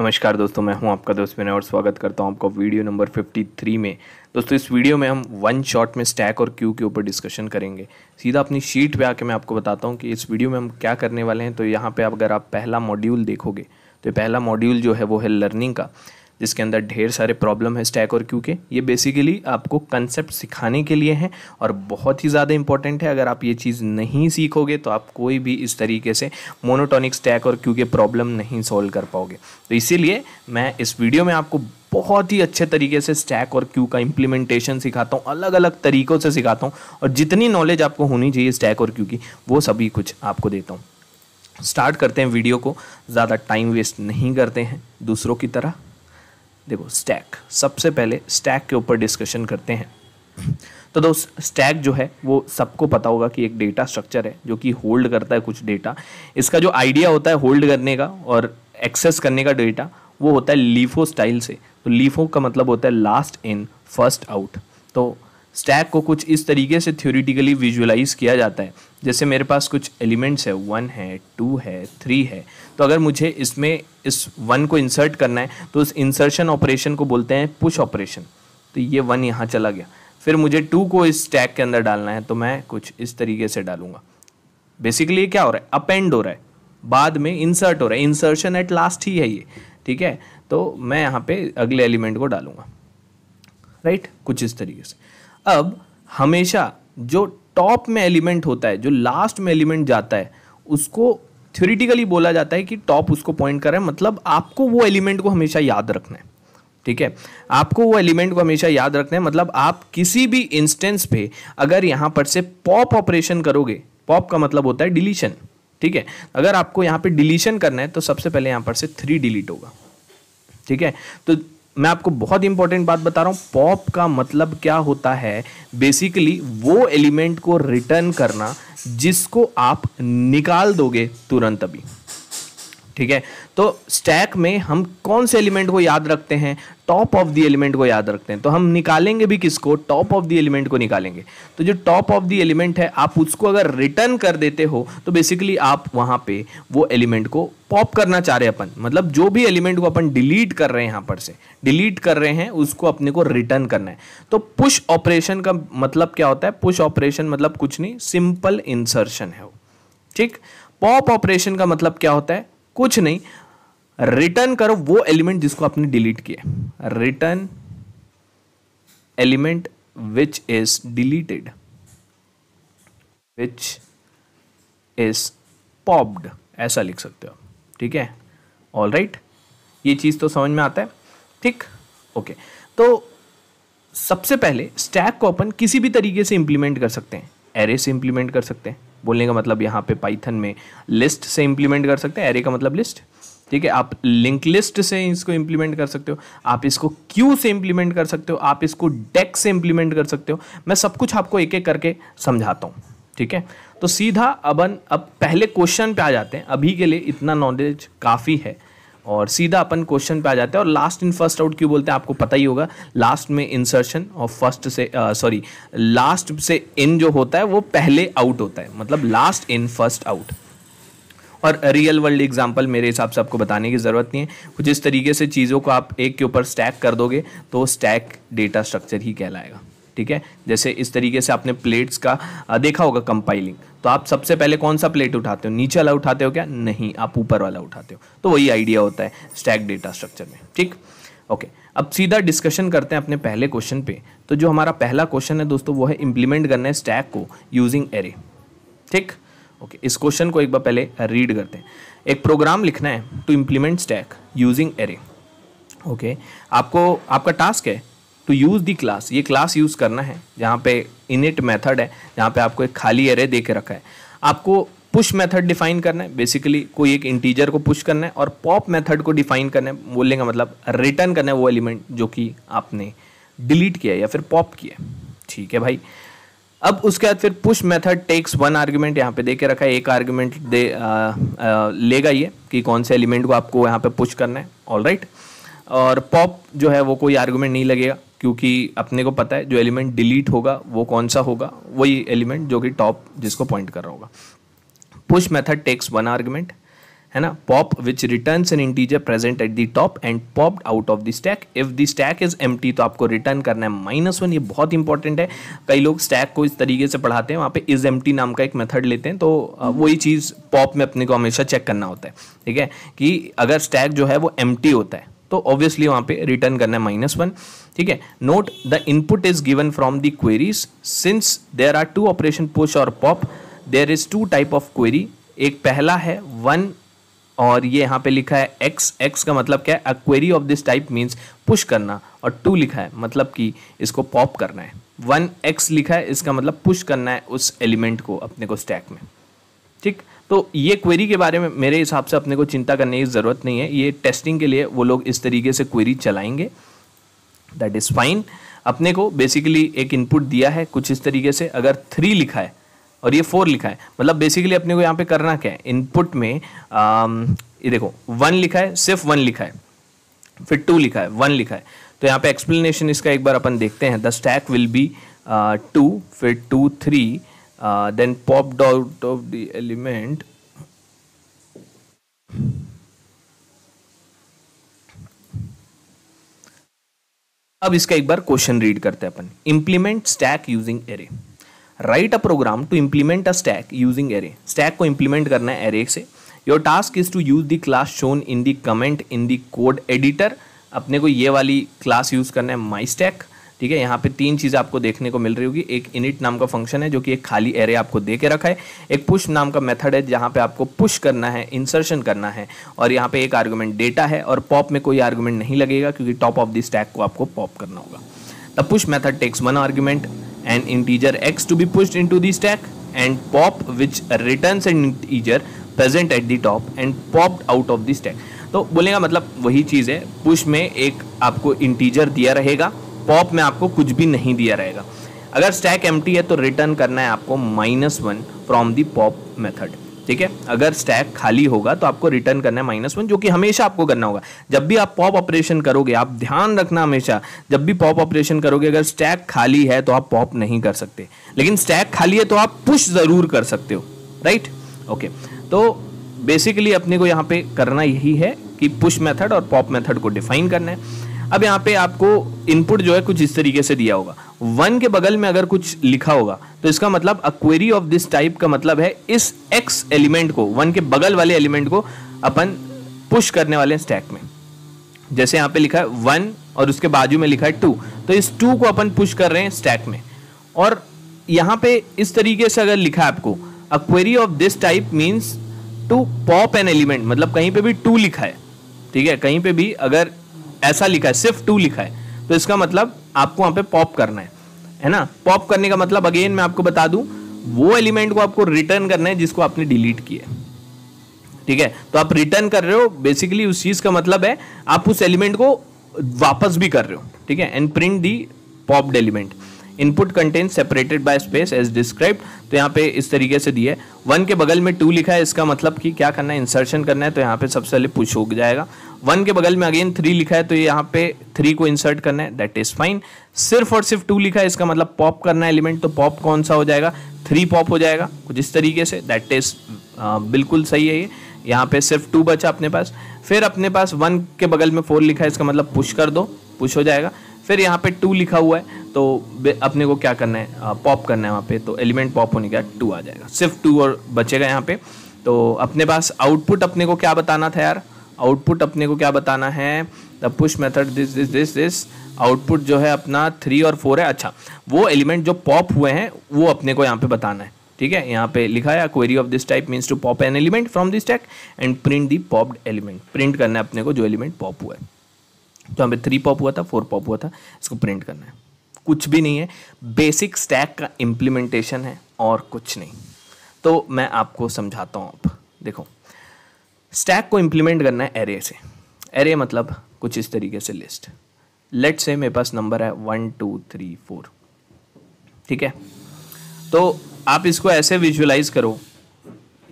नमस्कार दोस्तों मैं हूं आपका दोस्त विनय और स्वागत करता हूं आपको वीडियो नंबर 53 में दोस्तों इस वीडियो में हम वन शॉट में स्टैक और क्यू के ऊपर डिस्कशन करेंगे सीधा अपनी शीट पे आके मैं आपको बताता हूं कि इस वीडियो में हम क्या करने वाले हैं तो यहाँ पे अगर आप पहला मॉड्यूल देखोगे तो पहला मॉड्यूल जो है वो है लर्निंग का जिसके अंदर ढेर सारे प्रॉब्लम है स्टैक और क्यू के ये बेसिकली आपको कंसेप्ट सिखाने के लिए हैं और बहुत ही ज़्यादा इंपॉर्टेंट है अगर आप ये चीज़ नहीं सीखोगे तो आप कोई भी इस तरीके से मोनोटॉनिक स्टैक और क्यू के प्रॉब्लम नहीं सॉल्व कर पाओगे तो इसीलिए मैं इस वीडियो में आपको बहुत ही अच्छे तरीके से स्टैक और क्यू का इम्प्लीमेंटेशन सिखाता हूँ अलग अलग तरीक़ों से सिखाता हूँ और जितनी नॉलेज आपको होनी चाहिए स्टैक और क्यू की वो सभी कुछ आपको देता हूँ स्टार्ट करते हैं वीडियो को ज़्यादा टाइम वेस्ट नहीं करते हैं दूसरों की तरह देखो स्टैक सबसे पहले स्टैक के ऊपर डिस्कशन करते हैं तो दोस्त स्टैक जो है वो सबको पता होगा कि एक डेटा स्ट्रक्चर है जो कि होल्ड करता है कुछ डेटा इसका जो आइडिया होता है होल्ड करने का और एक्सेस करने का डेटा वो होता है लीफो स्टाइल से तो लीफो का मतलब होता है लास्ट इन फर्स्ट आउट तो स्टैक को कुछ इस तरीके से थ्योरिटिकली विजुअलाइज किया जाता है जैसे मेरे पास कुछ एलिमेंट्स है वन है टू है थ्री है तो अगर मुझे इसमें इस वन को इंसर्ट करना है तो उस इंसर्शन ऑपरेशन को बोलते हैं पुश ऑपरेशन तो ये वन यहाँ चला गया फिर मुझे टू को इस स्टैक के अंदर डालना है तो मैं कुछ इस तरीके से डालूंगा बेसिकली ये क्या हो रहा है अपेंड हो रहा है बाद में इंसर्ट हो रहा है इंसर्शन एट लास्ट ही है ये ठीक है तो मैं यहाँ पे अगले एलिमेंट को डालूंगा राइट right? कुछ इस तरीके से अब हमेशा जो टॉप में एलिमेंट होता है जो लास्ट में एलिमेंट जाता है उसको थ्योरिटिकली बोला जाता है कि टॉप उसको पॉइंट कर रहा है मतलब आपको वो एलिमेंट को हमेशा याद रखना है ठीक है आपको वो एलिमेंट को हमेशा याद रखना है मतलब आप किसी भी इंस्टेंस पे अगर यहाँ पर से पॉप ऑपरेशन करोगे पॉप का मतलब होता है डिलीशन ठीक है अगर आपको यहाँ पे डिलीशन करना है तो सबसे पहले यहाँ पर से थ्री डिलीट होगा ठीक है तो मैं आपको बहुत इंपॉर्टेंट बात बता रहा हूँ पॉप का मतलब क्या होता है बेसिकली वो एलिमेंट को रिटर्न करना जिसको आप निकाल दोगे तुरंत अभी ठीक है तो स्टैक में हम कौन से एलिमेंट को याद रखते हैं टॉप ऑफ द एलिमेंट को याद रखते हैं तो हम निकालेंगे भी किसको टॉप ऑफ द एलिमेंट को निकालेंगे तो जो टॉप ऑफ द एलिमेंट है आप उसको अगर रिटर्न कर देते हो तो बेसिकली आप वहां पे वो एलिमेंट को पॉप करना चाह रहे अपन मतलब जो भी एलिमेंट को अपन डिलीट कर रहे हैं यहाँ पर से डिलीट कर रहे हैं उसको अपने को रिटर्न करना है तो पुश ऑपरेशन का मतलब क्या होता है पुश ऑपरेशन मतलब कुछ नहीं सिंपल इंसर्शन है वो ठीक पॉप ऑपरेशन का मतलब क्या होता है कुछ नहीं रिटर्न करो वो एलिमेंट जिसको आपने डिलीट किया return element which is deleted which is popped ऐसा लिख सकते हो ठीक है ऑल राइट right? ये चीज़ तो समझ में आता है ठीक ओके okay. तो सबसे पहले स्टैक को अपन किसी भी तरीके से इंप्लीमेंट कर सकते हैं एरे से इंप्लीमेंट कर सकते हैं बोलने का मतलब यहाँ पे पाइथन में लिस्ट से इम्प्लीमेंट कर सकते हैं एरे का मतलब लिस्ट ठीक है आप लिंक लिस्ट से इसको इम्प्लीमेंट कर सकते हो आप इसको क्यू से इम्प्लीमेंट कर सकते हो आप इसको डेक से इम्प्लीमेंट कर सकते हो मैं सब कुछ आपको एक एक करके समझाता हूँ ठीक है तो सीधा अबन अब पहले क्वेश्चन पे आ जाते हैं अभी के लिए इतना नॉलेज काफ़ी है और सीधा अपन क्वेश्चन पे आ जाते हैं और लास्ट इन फर्स्ट आउट क्यों बोलते हैं आपको पता ही होगा लास्ट में इंसर्शन और फर्स्ट से सॉरी लास्ट से इन जो होता है वो पहले आउट होता है मतलब लास्ट इन फर्स्ट आउट और रियल वर्ल्ड एग्जाम्पल मेरे हिसाब से आपको बताने की ज़रूरत नहीं है कुछ इस तरीके से चीज़ों को आप एक के ऊपर स्टैक कर दोगे तो स्टैक डेटा स्ट्रक्चर ही कहलाएगा ठीक है जैसे इस तरीके से आपने प्लेट्स का देखा होगा कंपाइलिंग तो आप सबसे पहले कौन सा प्लेट उठाते हो नीचे वाला उठाते हो क्या नहीं आप ऊपर वाला उठाते हो तो वही आइडिया होता है स्टैक डेटा स्ट्रक्चर में ठीक ओके अब सीधा डिस्कशन करते हैं अपने पहले क्वेश्चन पे तो जो हमारा पहला क्वेश्चन है दोस्तों वो है इम्प्लीमेंट करना है स्टैक को यूजिंग एरे ठीक ओके इस क्वेश्चन को एक बार पहले रीड करते हैं एक प्रोग्राम लिखना है to implement stack using array okay आपको आपका टास्क है टू यूज़ दी क्लास ये क्लास यूज़ करना है जहाँ पे इनिट मेथड है जहाँ पे आपको एक खाली एरे दे के रखा है आपको पुश मेथड डिफाइन करना है बेसिकली कोई एक इंटीजर को पुश करना है और पॉप मेथड को डिफाइन करना है बोलने का मतलब रिटर्न करना है वो एलिमेंट जो कि आपने डिलीट किया या फिर पॉप किया ठीक है भाई अब उसके बाद फिर push method takes one argument यहाँ पे दे के रखा है एक आर्ग्यूमेंट दे आ, आ, लेगा ये कि कौन से एलिमेंट को आपको यहाँ पे पुश करना है ऑल राइट right? और पॉप जो है वो कोई आर्ग्यूमेंट नहीं लगेगा क्योंकि अपने को पता है जो एलिमेंट डिलीट होगा वो कौन सा होगा वही एलिमेंट जो कि टॉप जिसको पॉइंट कर रहा होगा push method takes one argument है ना pop which return an integer present at the top and pop out of the stack if the stack is एम तो आपको रिटर्न करना है माइनस वन ये बहुत इंपॉर्टेंट है कई लोग स्टैक को इस तरीके से पढ़ाते हैं वहाँ पे इज एम नाम का एक मेथड लेते हैं तो वही चीज़ पॉप में अपने को हमेशा चेक करना होता है ठीक है कि अगर स्टैक जो है वो एम होता है तो ऑब्वियसली वहां पे रिटर्न करना है माइनस वन ठीक है note the input is given from the queries since there are two operation push और pop there is two type of query एक पहला है वन और ये यहाँ पे लिखा है x x का मतलब क्या है a query of this type means push करना और टू लिखा है मतलब कि इसको पॉप करना है वन x लिखा है इसका मतलब पुश करना है उस एलिमेंट को अपने को स्टैक में ठीक तो ये क्वेरी के बारे में मेरे हिसाब से अपने को चिंता करने की ज़रूरत नहीं है ये टेस्टिंग के लिए वो लोग इस तरीके से क्वेरी चलाएंगे दैट इज़ फाइन अपने को बेसिकली एक इनपुट दिया है कुछ इस तरीके से अगर थ्री लिखा है और ये फोर लिखा है मतलब बेसिकली अपने को यहाँ पे करना क्या है इनपुट में um, ये देखो वन लिखा है सिर्फ वन लिखा है फिर टू लिखा है वन लिखा है तो यहाँ पे एक्सप्लेनेशन इसका एक बार अपन देखते हैं the stack will be two फिर two three uh, then popped out of the element अब इसका एक बार क्वेश्चन रीड करते हैं अपन implement stack using array right a program to implement a stack using array stack को इंप्लीमेंट करना है एरे से your task is to use the class shown in the comment in the code editor अपने को ये वाली class use करना है माई स्टैक ठीक है यहाँ पे तीन चीज़ें आपको देखने को मिल रही होगी एक इनिट नाम का फंक्शन है जो कि एक खाली एरे आपको दे के रखा है एक पुश नाम का मेथड है जहाँ पे आपको पुश करना है इंसर्शन करना है और यहाँ पे एक आर्गूमेंट डेटा है और पॉप में कोई आर्गूमेंट नहीं लगेगा क्योंकि टॉप ऑफ द स्टैक को आपको पॉप करना होगा the push method takes one argument and integer x to be pushed to the stack and pop which return and integer present at the top and popped out of the stack तो बोलेगा मतलब वही चीज़ है push में एक आपको integer दिया रहेगा पॉप में आपको कुछ भी नहीं दिया रहेगा अगर स्टैक एम है तो रिटर्न करना है आपको minus one from the pop method ठीक है अगर स्टैक खाली होगा तो आपको रिटर्न करना है माइनस वन जो कि हमेशा आपको करना होगा जब भी आप पॉप ऑपरेशन करोगे आप ध्यान रखना हमेशा जब भी पॉप ऑपरेशन करोगे अगर स्टैक खाली है तो आप पॉप नहीं कर सकते लेकिन स्टैक खाली है तो आप पुश ज़रूर कर सकते हो राइट ओके तो बेसिकली अपने को यहाँ पे करना यही है कि पुश मेथड और पॉप मेथड को डिफाइन करना है अब यहाँ पे आपको इनपुट जो है कुछ इस तरीके से दिया होगा वन के बगल में अगर कुछ लिखा होगा तो इसका मतलब अक्वेरी ऑफ दिस टाइप का मतलब है इस एक्स एलिमेंट को वन के बगल वाले एलिमेंट को अपन पुश करने वाले स्टैक में जैसे यहाँ पे लिखा है वन और उसके बाजू में लिखा है टू तो इस टू को अपन पुश कर रहे हैं स्टैक में और यहाँ पे इस तरीके से अगर लिखा है आपको a query of this type means to pop an element मतलब कहीं पे भी टू लिखा है ठीक है कहीं पे भी अगर ऐसा लिखा है सिर्फ टू लिखा है तो इसका मतलब आपको वहां पे पॉप करना है है ना पॉप करने का मतलब अगेन मैं आपको बता दूं वो एलिमेंट को आपको रिटर्न करना है जिसको आपने डिलीट किया ठीक है तो आप रिटर्न कर रहे हो बेसिकली उस चीज का मतलब है आप उस एलिमेंट को वापस भी कर रहे हो ठीक है and print the popped element input content separated by space as describe तो यहाँ पे इस तरीके से दिया है वन के बगल में टू लिखा है इसका मतलब कि क्या करना है इंसर्शन करना है तो यहाँ पे सबसे पहले पुश हो जाएगा वन के बगल में अगेन थ्री लिखा है तो यहाँ पे थ्री को इंसर्ट करना है दैट इज फाइन सिर्फ और सिर्फ टू लिखा है इसका मतलब पॉप करना है एलिमेंट तो पॉप कौन सा हो जाएगा थ्री पॉप हो जाएगा कुछ इस तरीके से दैट इज बिल्कुल सही है ये यहाँ पे सिर्फ टू बचा अपने पास फिर अपने पास वन के बगल में फोर लिखा है इसका मतलब पुश कर दो पुश हो जाएगा फिर यहाँ पे टू लिखा हुआ है तो अपने को क्या करना है पॉप करना है वहाँ पे तो एलिमेंट पॉप होने के बाद टू आ जाएगा सिर्फ टू और बचेगा यहाँ पे तो अपने पास आउटपुट अपने को क्या बताना था यार आउटपुट अपने को क्या बताना है the push method this this this this output जो है अपना थ्री और फोर है अच्छा वो एलिमेंट जो पॉप हुए हैं वो अपने को यहाँ पे बताना है ठीक है यहाँ पे लिखा है query of this type means to pop an element from this stack and print the popped element print करना है अपने को जो एलिमेंट पॉप हुआ है तो यहाँ पे थ्री पॉप हुआ था फोर पॉप हुआ था इसको प्रिंट करना है कुछ भी नहीं है बेसिक स्टैक का इम्प्लीमेंटेशन है और कुछ नहीं तो मैं आपको समझाता हूँ अब देखो स्टैक को इम्प्लीमेंट करना है एरे से एरे मतलब कुछ इस तरीके से लिस्ट लेट से मेरे पास नंबर है वन टू थ्री फोर ठीक है तो आप इसको ऐसे विजुअलाइज करो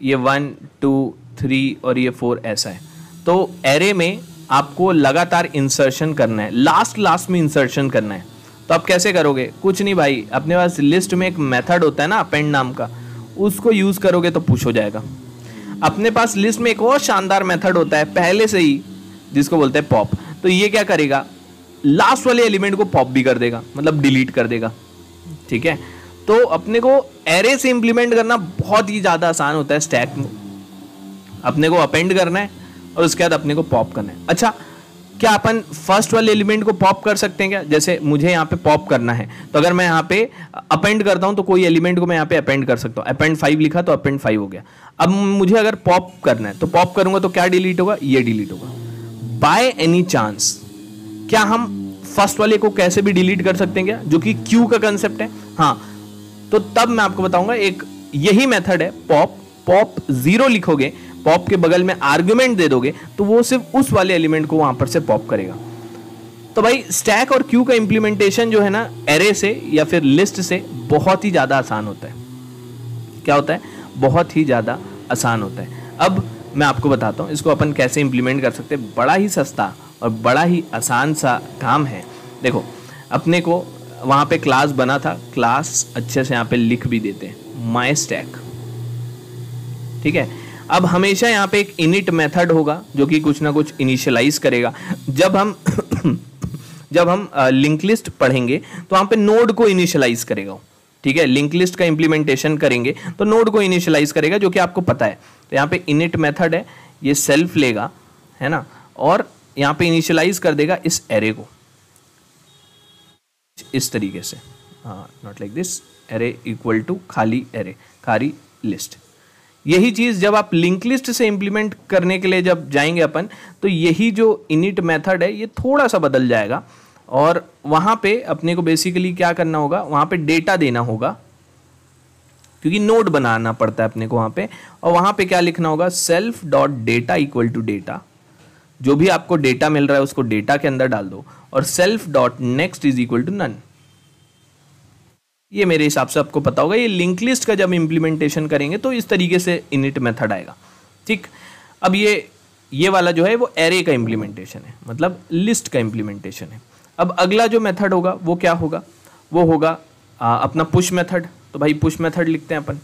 ये वन टू थ्री और ये फोर ऐसा है तो एरे में आपको लगातार इंसर्शन करना है लास्ट लास्ट में इंसर्शन करना है तो आप कैसे करोगे कुछ नहीं भाई अपने पास लिस्ट में एक मेथड होता है ना अपेंड नाम का उसको यूज़ करोगे तो पूछ हो जाएगा अपने पास लिस्ट में एक और शानदार मेथड होता है पहले से ही जिसको बोलते हैं पॉप तो ये क्या करेगा लास्ट वाले एलिमेंट को पॉप भी कर देगा मतलब डिलीट कर देगा ठीक है तो अपने को एरे से इंप्लीमेंट करना बहुत ही ज़्यादा आसान होता है स्टैक में अपने को अपेंड करना है और उसके बाद अपने को पॉप करना है अच्छा क्या अपन फर्स्ट वाले एलिमेंट को पॉप कर सकते हैं क्या जैसे मुझे यहाँ पे पॉप करना है तो अगर मैं यहाँ पे अपेंड करता हूँ तो कोई एलिमेंट को मैं यहाँ पे अपेंड कर सकता हूँ अपेंड फाइव लिखा तो अपेंड फाइव हो गया अब मुझे अगर पॉप करना है तो पॉप करूंगा तो क्या डिलीट होगा ये डिलीट होगा बाय एनी चांस क्या हम फर्स्ट वाले को कैसे भी डिलीट कर सकते हैं क्या जो कि क्यू का कंसेप्ट है हाँ तो तब मैं आपको बताऊंगा एक यही मेथड है पॉप पॉप जीरो लिखोगे पॉप के बगल में आर्ग्यूमेंट दे दोगे तो वो सिर्फ उस वाले एलिमेंट को वहां पर से पॉप करेगा तो भाई स्टैक और क्यू का इम्प्लीमेंटेशन जो है ना एरे से या फिर लिस्ट से बहुत ही ज़्यादा आसान होता है क्या होता है बहुत ही ज़्यादा आसान होता है अब मैं आपको बताता हूँ इसको अपन कैसे इंप्लीमेंट कर सकते हैं बड़ा ही सस्ता और बड़ा ही आसान सा काम है देखो अपने को वहां पे क्लास बना था क्लास अच्छे से यहाँ पे लिख भी देते हैं माई स्टैक ठीक है अब हमेशा यहाँ पे एक इनिट मेथड होगा जो कि कुछ ना कुछ इनिशियलाइज करेगा जब हम जब हम लिंक लिस्ट पढ़ेंगे तो यहाँ पे नोड को इनिशियलाइज करेगा ठीक है लिंक लिस्ट का इंप्लीमेंटेशन करेंगे तो नोड को इनिशियलाइज करेगा जो कि आपको पता है तो यहाँ पे इनिट मेथड है ये सेल्फ लेगा है ना और यहाँ पे इनिशियलाइज कर देगा इस एरे को इस तरीके से not like this array equal to खाली एरे खाली लिस्ट यही चीज़ जब आप लिंक लिस्ट से इंप्लीमेंट करने के लिए जब जाएंगे अपन तो यही जो इनिट मेथड है ये थोड़ा सा बदल जाएगा और वहां पे अपने को बेसिकली क्या करना होगा वहां पे डेटा देना होगा क्योंकि नोड बनाना पड़ता है अपने को वहां पे और वहां पे क्या लिखना होगा self dot data equal to data जो भी आपको डेटा मिल रहा है उसको डेटा के अंदर डाल दो और self dot next is equal to none ये मेरे हिसाब से आपको पता होगा ये लिंक लिस्ट का जब इम्प्लीमेंटेशन करेंगे तो इस तरीके से इनिट मेथड आएगा ठीक अब ये ये वाला जो है वो एरे का इम्प्लीमेंटेशन है मतलब लिस्ट का इम्प्लीमेंटेशन है अब अगला जो मेथड होगा वो क्या होगा वो होगा आ, अपना पुश मेथड तो भाई पुश मेथड लिखते हैं अपन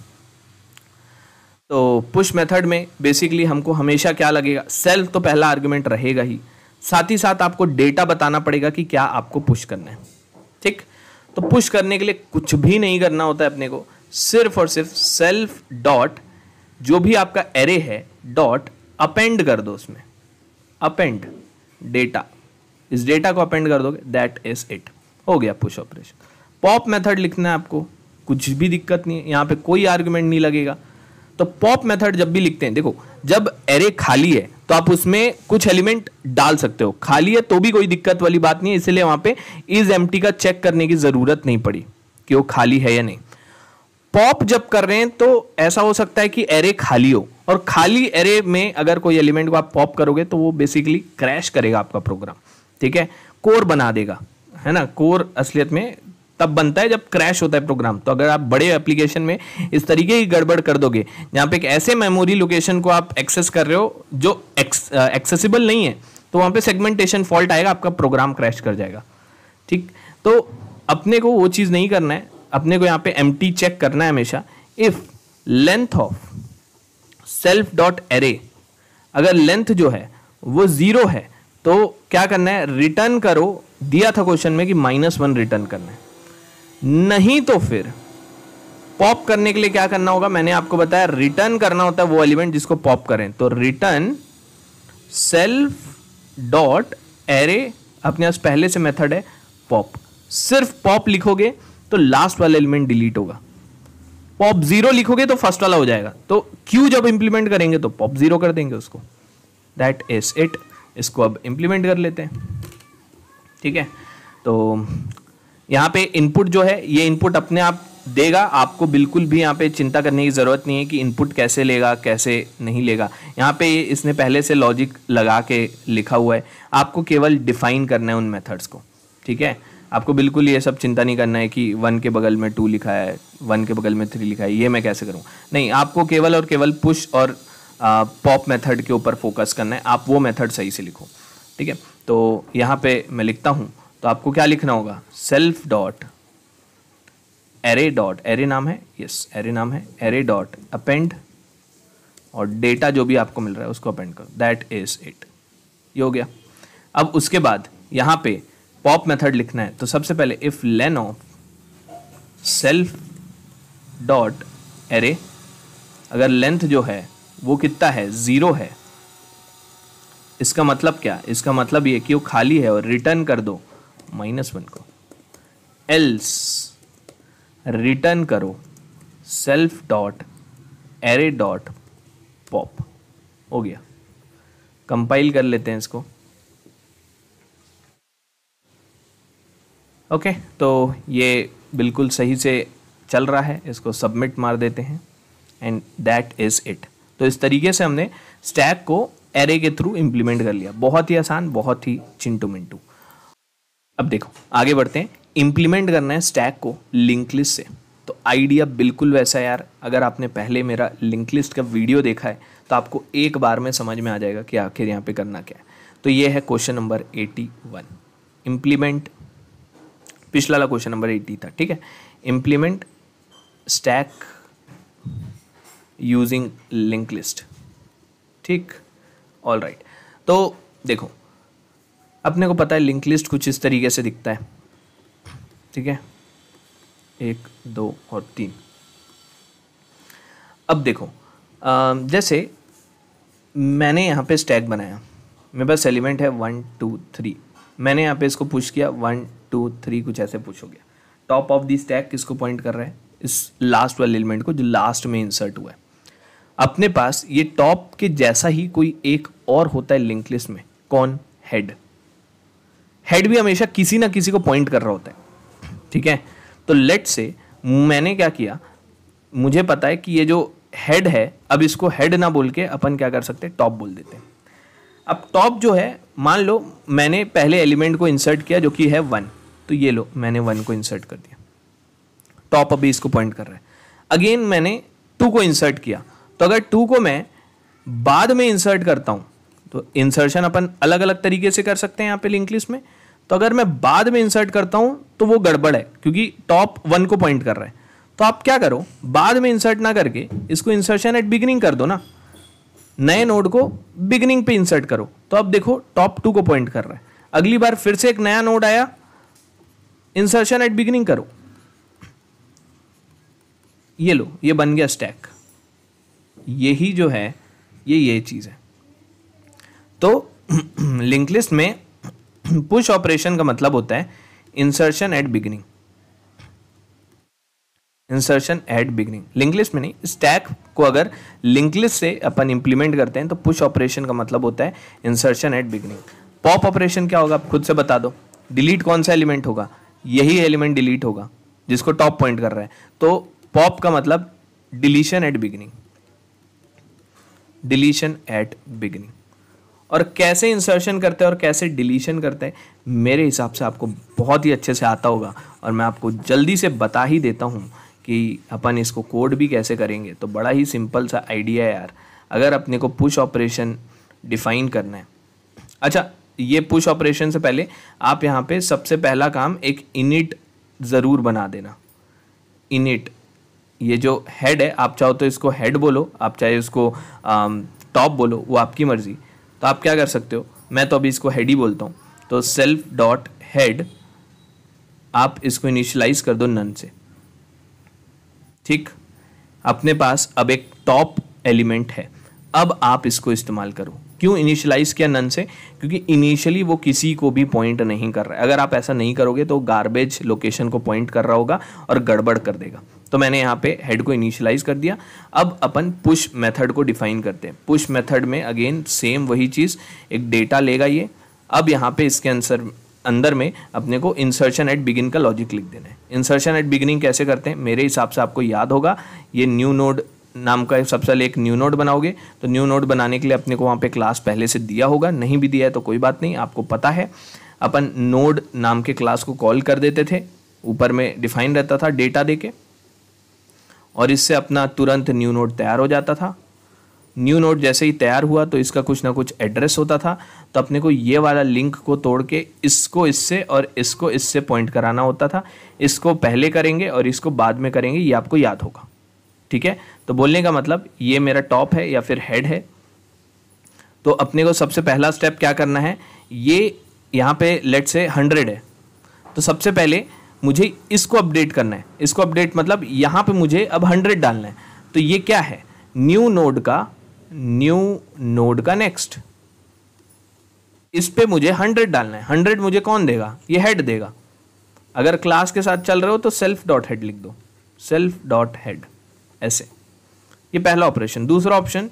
तो पुश मेथड में बेसिकली हमको हमेशा क्या लगेगा सेल्फ तो पहला आर्ग्यूमेंट रहेगा ही साथ ही साथ आपको डेटा बताना पड़ेगा कि क्या आपको पुश करना है ठीक तो पुश करने के लिए कुछ भी नहीं करना होता है अपने को सिर्फ और सिर्फ सेल्फ डॉट जो भी आपका एरे है डॉट अपेंड कर दो उसमें अपेंड डेटा इस डेटा को अपेंड कर दोगे दैट इज इट हो गया पुश ऑपरेशन पॉप मेथड लिखना है आपको कुछ भी दिक्कत नहीं है यहां पे कोई आर्ग्यूमेंट नहीं लगेगा तो पॉप मेथड जब भी लिखते हैं देखो जब एरे खाली है तो आप उसमें कुछ एलिमेंट डाल सकते हो खाली है तो भी कोई दिक्कत वाली बात नहीं है इसलिए वहां पे इज एम का चेक करने की ज़रूरत नहीं पड़ी कि वो खाली है या नहीं पॉप जब कर रहे हैं तो ऐसा हो सकता है कि एरे खाली हो और खाली एरे में अगर कोई एलिमेंट को आप पॉप करोगे तो वो बेसिकली क्रैश करेगा आपका प्रोग्राम ठीक है कोर बना देगा है ना कोर असलियत में तब बनता है जब क्रैश होता है प्रोग्राम तो अगर आप बड़े एप्लीकेशन में इस तरीके की गड़बड़ कर दोगे यहाँ पे एक ऐसे मेमोरी लोकेशन को आप एक्सेस कर रहे हो जो एक्सेसिबल नहीं है तो वहाँ पे सेगमेंटेशन फॉल्ट आएगा आपका प्रोग्राम क्रैश कर जाएगा ठीक तो अपने को वो चीज़ नहीं करना है अपने को यहाँ पे एम चेक करना है हमेशा if length of self dot array अगर लेंथ जो है वो ज़ीरो है तो क्या करना है रिटर्न करो दिया था क्वेश्चन में कि माइनस वन रिटर्न करना है नहीं तो फिर पॉप करने के लिए क्या करना होगा मैंने आपको बताया रिटर्न करना होता है वो एलिमेंट जिसको पॉप करें तो रिटर्न सेल्फ डॉट एरे अपने पास पहले से मेथड है पॉप सिर्फ पॉप लिखोगे तो लास्ट वाला एलिमेंट डिलीट होगा पॉप जीरो लिखोगे तो फर्स्ट वाला हो जाएगा तो क्यू जब इंप्लीमेंट करेंगे तो पॉप जीरो कर देंगे उसको दैट इज इट इसको अब इंप्लीमेंट कर लेते हैं ठीक है तो यहाँ पे इनपुट जो है ये इनपुट अपने आप देगा आपको बिल्कुल भी यहाँ पे चिंता करने की ज़रूरत नहीं है कि इनपुट कैसे लेगा कैसे नहीं लेगा यहाँ पे इसने पहले से लॉजिक लगा के लिखा हुआ है आपको केवल डिफाइन करना है उन मेथड्स को ठीक है आपको बिल्कुल ये सब चिंता नहीं करना है कि वन के बगल में टू लिखा है वन के बगल में थ्री लिखा है ये मैं कैसे करूँ नहीं आपको केवल और केवल पुश और पॉप मेथड के ऊपर फोकस करना है आप वो मेथड सही से लिखो ठीक है तो यहाँ पे मैं लिखता हूँ तो आपको क्या लिखना होगा self dot array dot array नाम है यस एरे नाम है एरे डॉट अपेंड और डेटा जो भी आपको मिल रहा है उसको अपेंड करो दैट इज इट ये हो गया अब उसके बाद यहां पे पॉप मेथड लिखना है तो सबसे पहले if len of self dot array अगर लेंथ जो है वो कितना है ज़ीरो है इसका मतलब क्या इसका मतलब ये कि वो खाली है और रिटर्न कर दो माइनस वन को एल्स रिटर्न करो self dot array dot pop हो गया कंपाइल कर लेते हैं इसको ओके okay, तो ये बिल्कुल सही से चल रहा है इसको सबमिट मार देते हैं एंड दैट इज़ इट तो इस तरीके से हमने स्टैक को एरे के थ्रू इम्प्लीमेंट कर लिया बहुत ही आसान बहुत ही चिंटू मिंटू अब देखो आगे बढ़ते हैं इंप्लीमेंट करना है स्टैक को लिंक लिस्ट से तो आइडिया बिल्कुल वैसा यार अगर आपने पहले मेरा लिंक लिस्ट का वीडियो देखा है तो आपको एक बार में समझ में आ जाएगा कि आखिर यहाँ पे करना क्या है तो ये है question number eighty one implement पिछला वाला क्वेश्चन नंबर एटी था ठीक है implement stack using link list ठीक ऑल राइट तो देखो अपने को पता है लिंक लिस्ट कुछ इस तरीके से दिखता है ठीक है एक दो और तीन अब देखो आ, जैसे मैंने यहाँ पे स्टैग बनाया मेरे पास एलिमेंट है वन टू थ्री मैंने यहाँ पे इसको पुश किया वन टू थ्री कुछ ऐसे पुश हो गया टॉप ऑफ दी स्टैग किसको पॉइंट कर रहा है इस लास्ट वाले एलिमेंट को जो लास्ट में इंसर्ट हुआ है अपने पास ये टॉप के जैसा ही कोई एक और होता है लिंक लिस्ट में कौन हेड हेड भी हमेशा किसी ना किसी को पॉइंट कर रहा होता है ठीक है तो लेट से मैंने क्या किया मुझे पता है कि ये जो हेड है अब इसको हेड ना बोल के अपन क्या कर सकते हैं टॉप बोल देते हैं अब टॉप जो है मान लो मैंने पहले एलिमेंट को इंसर्ट किया जो कि है वन तो ये लो मैंने वन को इंसर्ट कर दिया टॉप अभी इसको पॉइंट कर रहा है अगेन मैंने टू को इंसर्ट किया तो अगर टू को मैं बाद में इंसर्ट करता हूँ तो इंसर्शन अपन अलग अलग तरीके से कर सकते हैं यहां पे लिंक लिस्ट में तो अगर मैं बाद में इंसर्ट करता हूं तो वो गड़बड़ है क्योंकि टॉप वन को पॉइंट कर रहा है तो आप क्या करो बाद में इंसर्ट ना करके इसको इंसर्शन एट बिगिनिंग कर दो ना नए नोड को बिगिनिंग पे इंसर्ट करो तो अब देखो टॉप टू को पॉइंट कर रहा है अगली बार फिर से एक नया नोड आया इंसर्शन एट बिगिनिंग करो ये लो ये बन गया स्टैक यही जो है ये ये चीज़ है तो लिंक लिस्ट में पुश ऑपरेशन का मतलब होता है insertion at beginning insertion at beginning link list में नहीं स्टैक को अगर लिंक लिस्ट से अपन इंप्लीमेंट करते हैं तो पुश ऑपरेशन का मतलब होता है insertion at beginning pop operation क्या होगा आप खुद से बता दो डिलीट कौन सा एलिमेंट होगा यही एलिमेंट डिलीट होगा जिसको टॉप पॉइंट कर रहा है तो पॉप का मतलब deletion at beginning deletion at beginning और कैसे इंसर्शन करते हैं और कैसे डिलीशन करते हैं मेरे हिसाब से आपको बहुत ही अच्छे से आता होगा और मैं आपको जल्दी से बता ही देता हूँ कि अपन इसको कोड भी कैसे करेंगे तो बड़ा ही सिंपल सा आइडिया है यार अगर अपने को पुश ऑपरेशन डिफाइन करना है अच्छा ये पुश ऑपरेशन से पहले आप यहाँ पे सबसे पहला काम एक इनिट ज़रूर बना देना इनिट ये जो हेड है आप चाहो तो इसको हेड बोलो आप चाहे उसको टॉप बोलो वो आपकी मर्ज़ी तो आप क्या कर सकते हो मैं तो अभी इसको हेड ही बोलता हूँ तो सेल्फ डॉट हेड आप इसको इनिशलाइज कर दो नन से ठीक अपने पास अब एक टॉप एलिमेंट है अब आप इसको इस्तेमाल करो क्यों इनिशियलाइज किया नन से क्योंकि इनिशियली वो किसी को भी पॉइंट नहीं कर रहा है अगर आप ऐसा नहीं करोगे तो गार्बेज लोकेशन को पॉइंट कर रहा होगा और गड़बड़ कर देगा तो मैंने यहाँ पे हेड को इनिशियलाइज कर दिया अब अपन पुश मेथड को डिफाइन करते हैं पुश मेथड में अगेन सेम वही चीज़ एक डेटा लेगा ये अब यहाँ पे इसके आंसर अंदर में अपने को इंसर्शन एट बिगिन का लॉजिक लिख देना है इंसर्शन एट बिगिनिंग कैसे करते हैं मेरे हिसाब से आपको याद होगा ये न्यू नोड नाम का सबसे पहले एक न्यू नोड बनाओगे तो न्यू नोड बनाने के लिए अपने को वहाँ पे क्लास पहले से दिया होगा नहीं भी दिया है तो कोई बात नहीं आपको पता है अपन नोड नाम के क्लास को कॉल कर देते थे ऊपर में डिफाइन रहता था डेटा दे के और इससे अपना तुरंत न्यू नोट तैयार हो जाता था न्यू नोट जैसे ही तैयार हुआ तो इसका कुछ ना कुछ एड्रेस होता था तो अपने को ये वाला लिंक को तोड़ के इसको इससे और इसको इससे पॉइंट कराना होता था इसको पहले करेंगे और इसको बाद में करेंगे ये आपको याद होगा ठीक है तो बोलने का मतलब ये मेरा टॉप है या फिर हेड है तो अपने को सबसे पहला स्टेप क्या करना है ये यहाँ पे लेट से हंड्रेड है तो सबसे पहले मुझे इसको अपडेट करना है इसको अपडेट मतलब यहाँ पे मुझे अब हंड्रेड डालना है तो ये क्या है न्यू नोड का न्यू नोड का नेक्स्ट इस पर मुझे हंड्रेड डालना है हंड्रेड मुझे कौन देगा ये हेड देगा अगर क्लास के साथ चल रहे हो तो सेल्फ डॉट हेड लिख दो सेल्फ डॉट हेड ऐसे ये पहला ऑपरेशन दूसरा ऑप्शन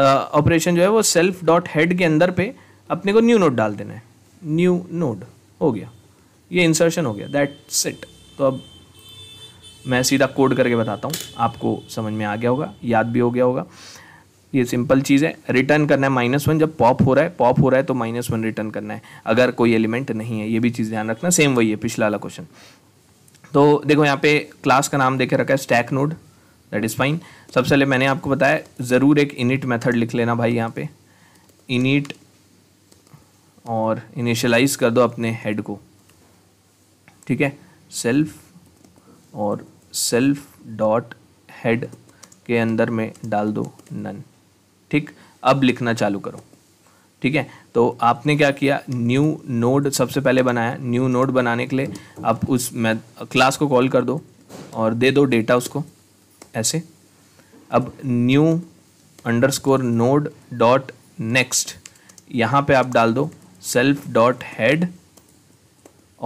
ऑपरेशन जो है वो सेल्फ डॉट हेड के अंदर पे अपने को न्यू नोड डाल देना है न्यू नोड हो गया ये इंसर्शन हो गया दैट सेट तो अब मैं सीधा कोड करके बताता हूँ आपको समझ में आ गया होगा याद भी हो गया होगा ये सिंपल चीज़ है रिटर्न करना है माइनस वन जब पॉप हो रहा है पॉप हो रहा है तो माइनस वन रिटर्न करना है अगर कोई एलिमेंट नहीं है ये भी चीज़ ध्यान रखना सेम वही है पिछला वाला क्वेश्चन तो देखो यहाँ पे क्लास का नाम देखे रखा है stack node that is fine सबसे पहले मैंने आपको बताया ज़रूर एक इनिट मेथड लिख लेना भाई यहाँ पे इनिट और इनिशलाइज कर दो अपने हेड को ठीक है सेल्फ और सेल्फ डॉट हेड के अंदर में डाल दो नन ठीक अब लिखना चालू करो ठीक है तो आपने क्या किया न्यू नोड सबसे पहले बनाया न्यू नोड बनाने के लिए आप उस मैथ क्लास को कॉल कर दो और दे दो डेटा उसको ऐसे अब new underscore node dot next यहाँ पे आप डाल दो सेल्फ डॉट हेड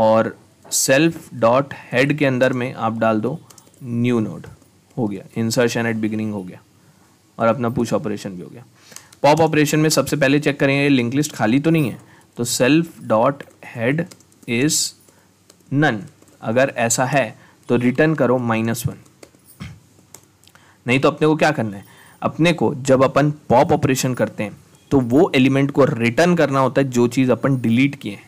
और सेल्फ डॉट हेड के अंदर में आप डाल दो न्यू नोड हो गया इंसर्शन एट बिगिनिंग हो गया और अपना पुश ऑपरेशन भी हो गया पॉप ऑपरेशन में सबसे पहले चेक करेंगे लिंक लिस्ट खाली तो नहीं है तो self dot head is none अगर ऐसा है तो रिटर्न करो माइनस वन नहीं तो अपने को क्या करना है अपने को जब अपन पॉप ऑपरेशन करते हैं तो वो एलिमेंट को रिटर्न करना होता है जो चीज़ अपन डिलीट किए हैं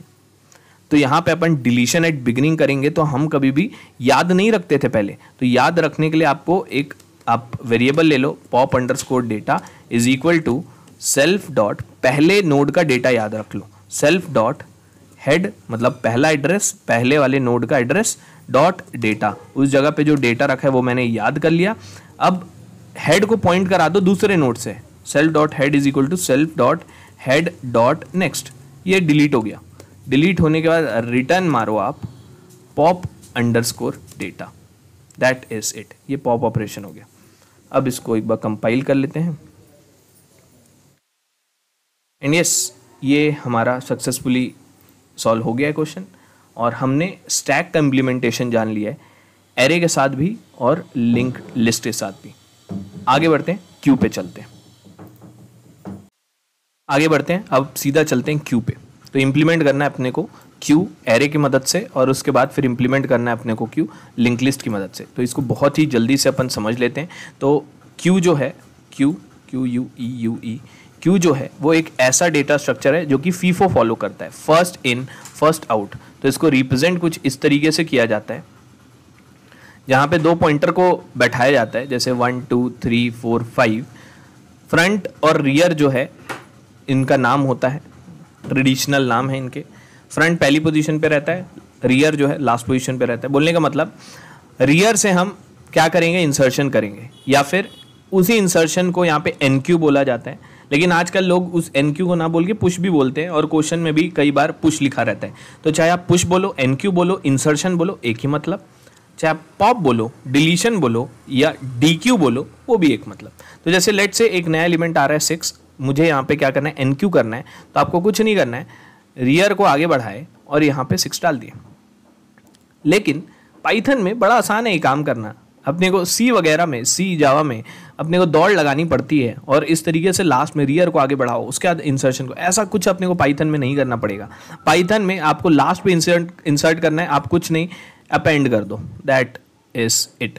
तो यहाँ पे अपन डिलीशन एट बिगनिंग करेंगे तो हम कभी भी याद नहीं रखते थे पहले तो याद रखने के लिए आपको एक आप वेरिएबल ले लो pop underscore data is equal to self dot पहले नोड का डेटा याद रख लो सेल्फ डॉट हेड मतलब पहला एड्रेस पहले वाले नोड का एड्रेस डॉट डेटा उस जगह पे जो डेटा रखा है वो मैंने याद कर लिया अब हेड को पॉइंट करा दो दूसरे नोड से self dot head is equal to self dot head dot next ये डिलीट हो गया डिलीट होने के बाद रिटर्न मारो आप pop underscore data that is it ये पॉप ऑपरेशन हो गया अब इसको एक बार कंपाइल कर लेते हैं एंड यस yes, ये हमारा सक्सेसफुली सॉल्व हो गया है क्वेश्चन और हमने स्टैक का इम्प्लीमेंटेशन जान लिया है एरे के साथ भी और लिंक लिस्ट के साथ भी आगे बढ़ते हैं क्यू पे चलते हैं आगे बढ़ते हैं अब सीधा चलते हैं क्यू पे तो इम्प्लीमेंट करना है अपने को क्यू एरे की मदद से और उसके बाद फिर इम्प्लीमेंट करना है अपने को क्यू लिंक लिस्ट की मदद से तो इसको बहुत ही जल्दी से अपन समझ लेते हैं तो क्यू जो है queue Q U E U E queue जो है वो एक ऐसा डेटा स्ट्रक्चर है जो कि फीफो फॉलो करता है फर्स्ट इन फर्स्ट आउट तो इसको रिप्रेजेंट कुछ इस तरीके से किया जाता है जहाँ पे दो पॉइंटर को बैठाया जाता है जैसे one two three four five front और रियर जो है इनका नाम होता है ट्रेडिशनल नाम है इनके फ्रंट पहली पोजीशन पे रहता है रियर जो है लास्ट पोजीशन पे रहता है बोलने का मतलब रियर से हम क्या करेंगे इंसर्शन करेंगे या फिर उसी इंसर्शन को यहाँ पे एन क्यू बोला जाता है लेकिन आजकल लोग उस एन क्यू को ना बोल के पुश भी बोलते हैं और क्वेश्चन में भी कई बार पुश लिखा रहता है तो चाहे आप पुश बोलो एन क्यू बोलो इंसर्शन बोलो एक ही मतलब चाहे आप पॉप बोलो डिलीशन बोलो या डी क्यू बोलो वो भी एक मतलब तो जैसे लेट से एक नया एलिमेंट आ रहा है सिक्स मुझे यहाँ पे क्या करना है एन क्यू करना है तो आपको कुछ नहीं करना है रियर को आगे बढ़ाए और यहाँ पे सिक्स डाल दिए लेकिन पाइथन में बड़ा आसान है ये काम करना अपने को सी वगैरह में सी जावा में अपने को दौड़ लगानी पड़ती है और इस तरीके से लास्ट में रियर को आगे बढ़ाओ उसके बाद इंसर्शन को ऐसा कुछ अपने को पाइथन में नहीं करना पड़ेगा पाइथन में आपको लास्ट में इंसर्ट इंसर्ट करना है आप कुछ नहीं अपेंड कर दो दैट इज़ इट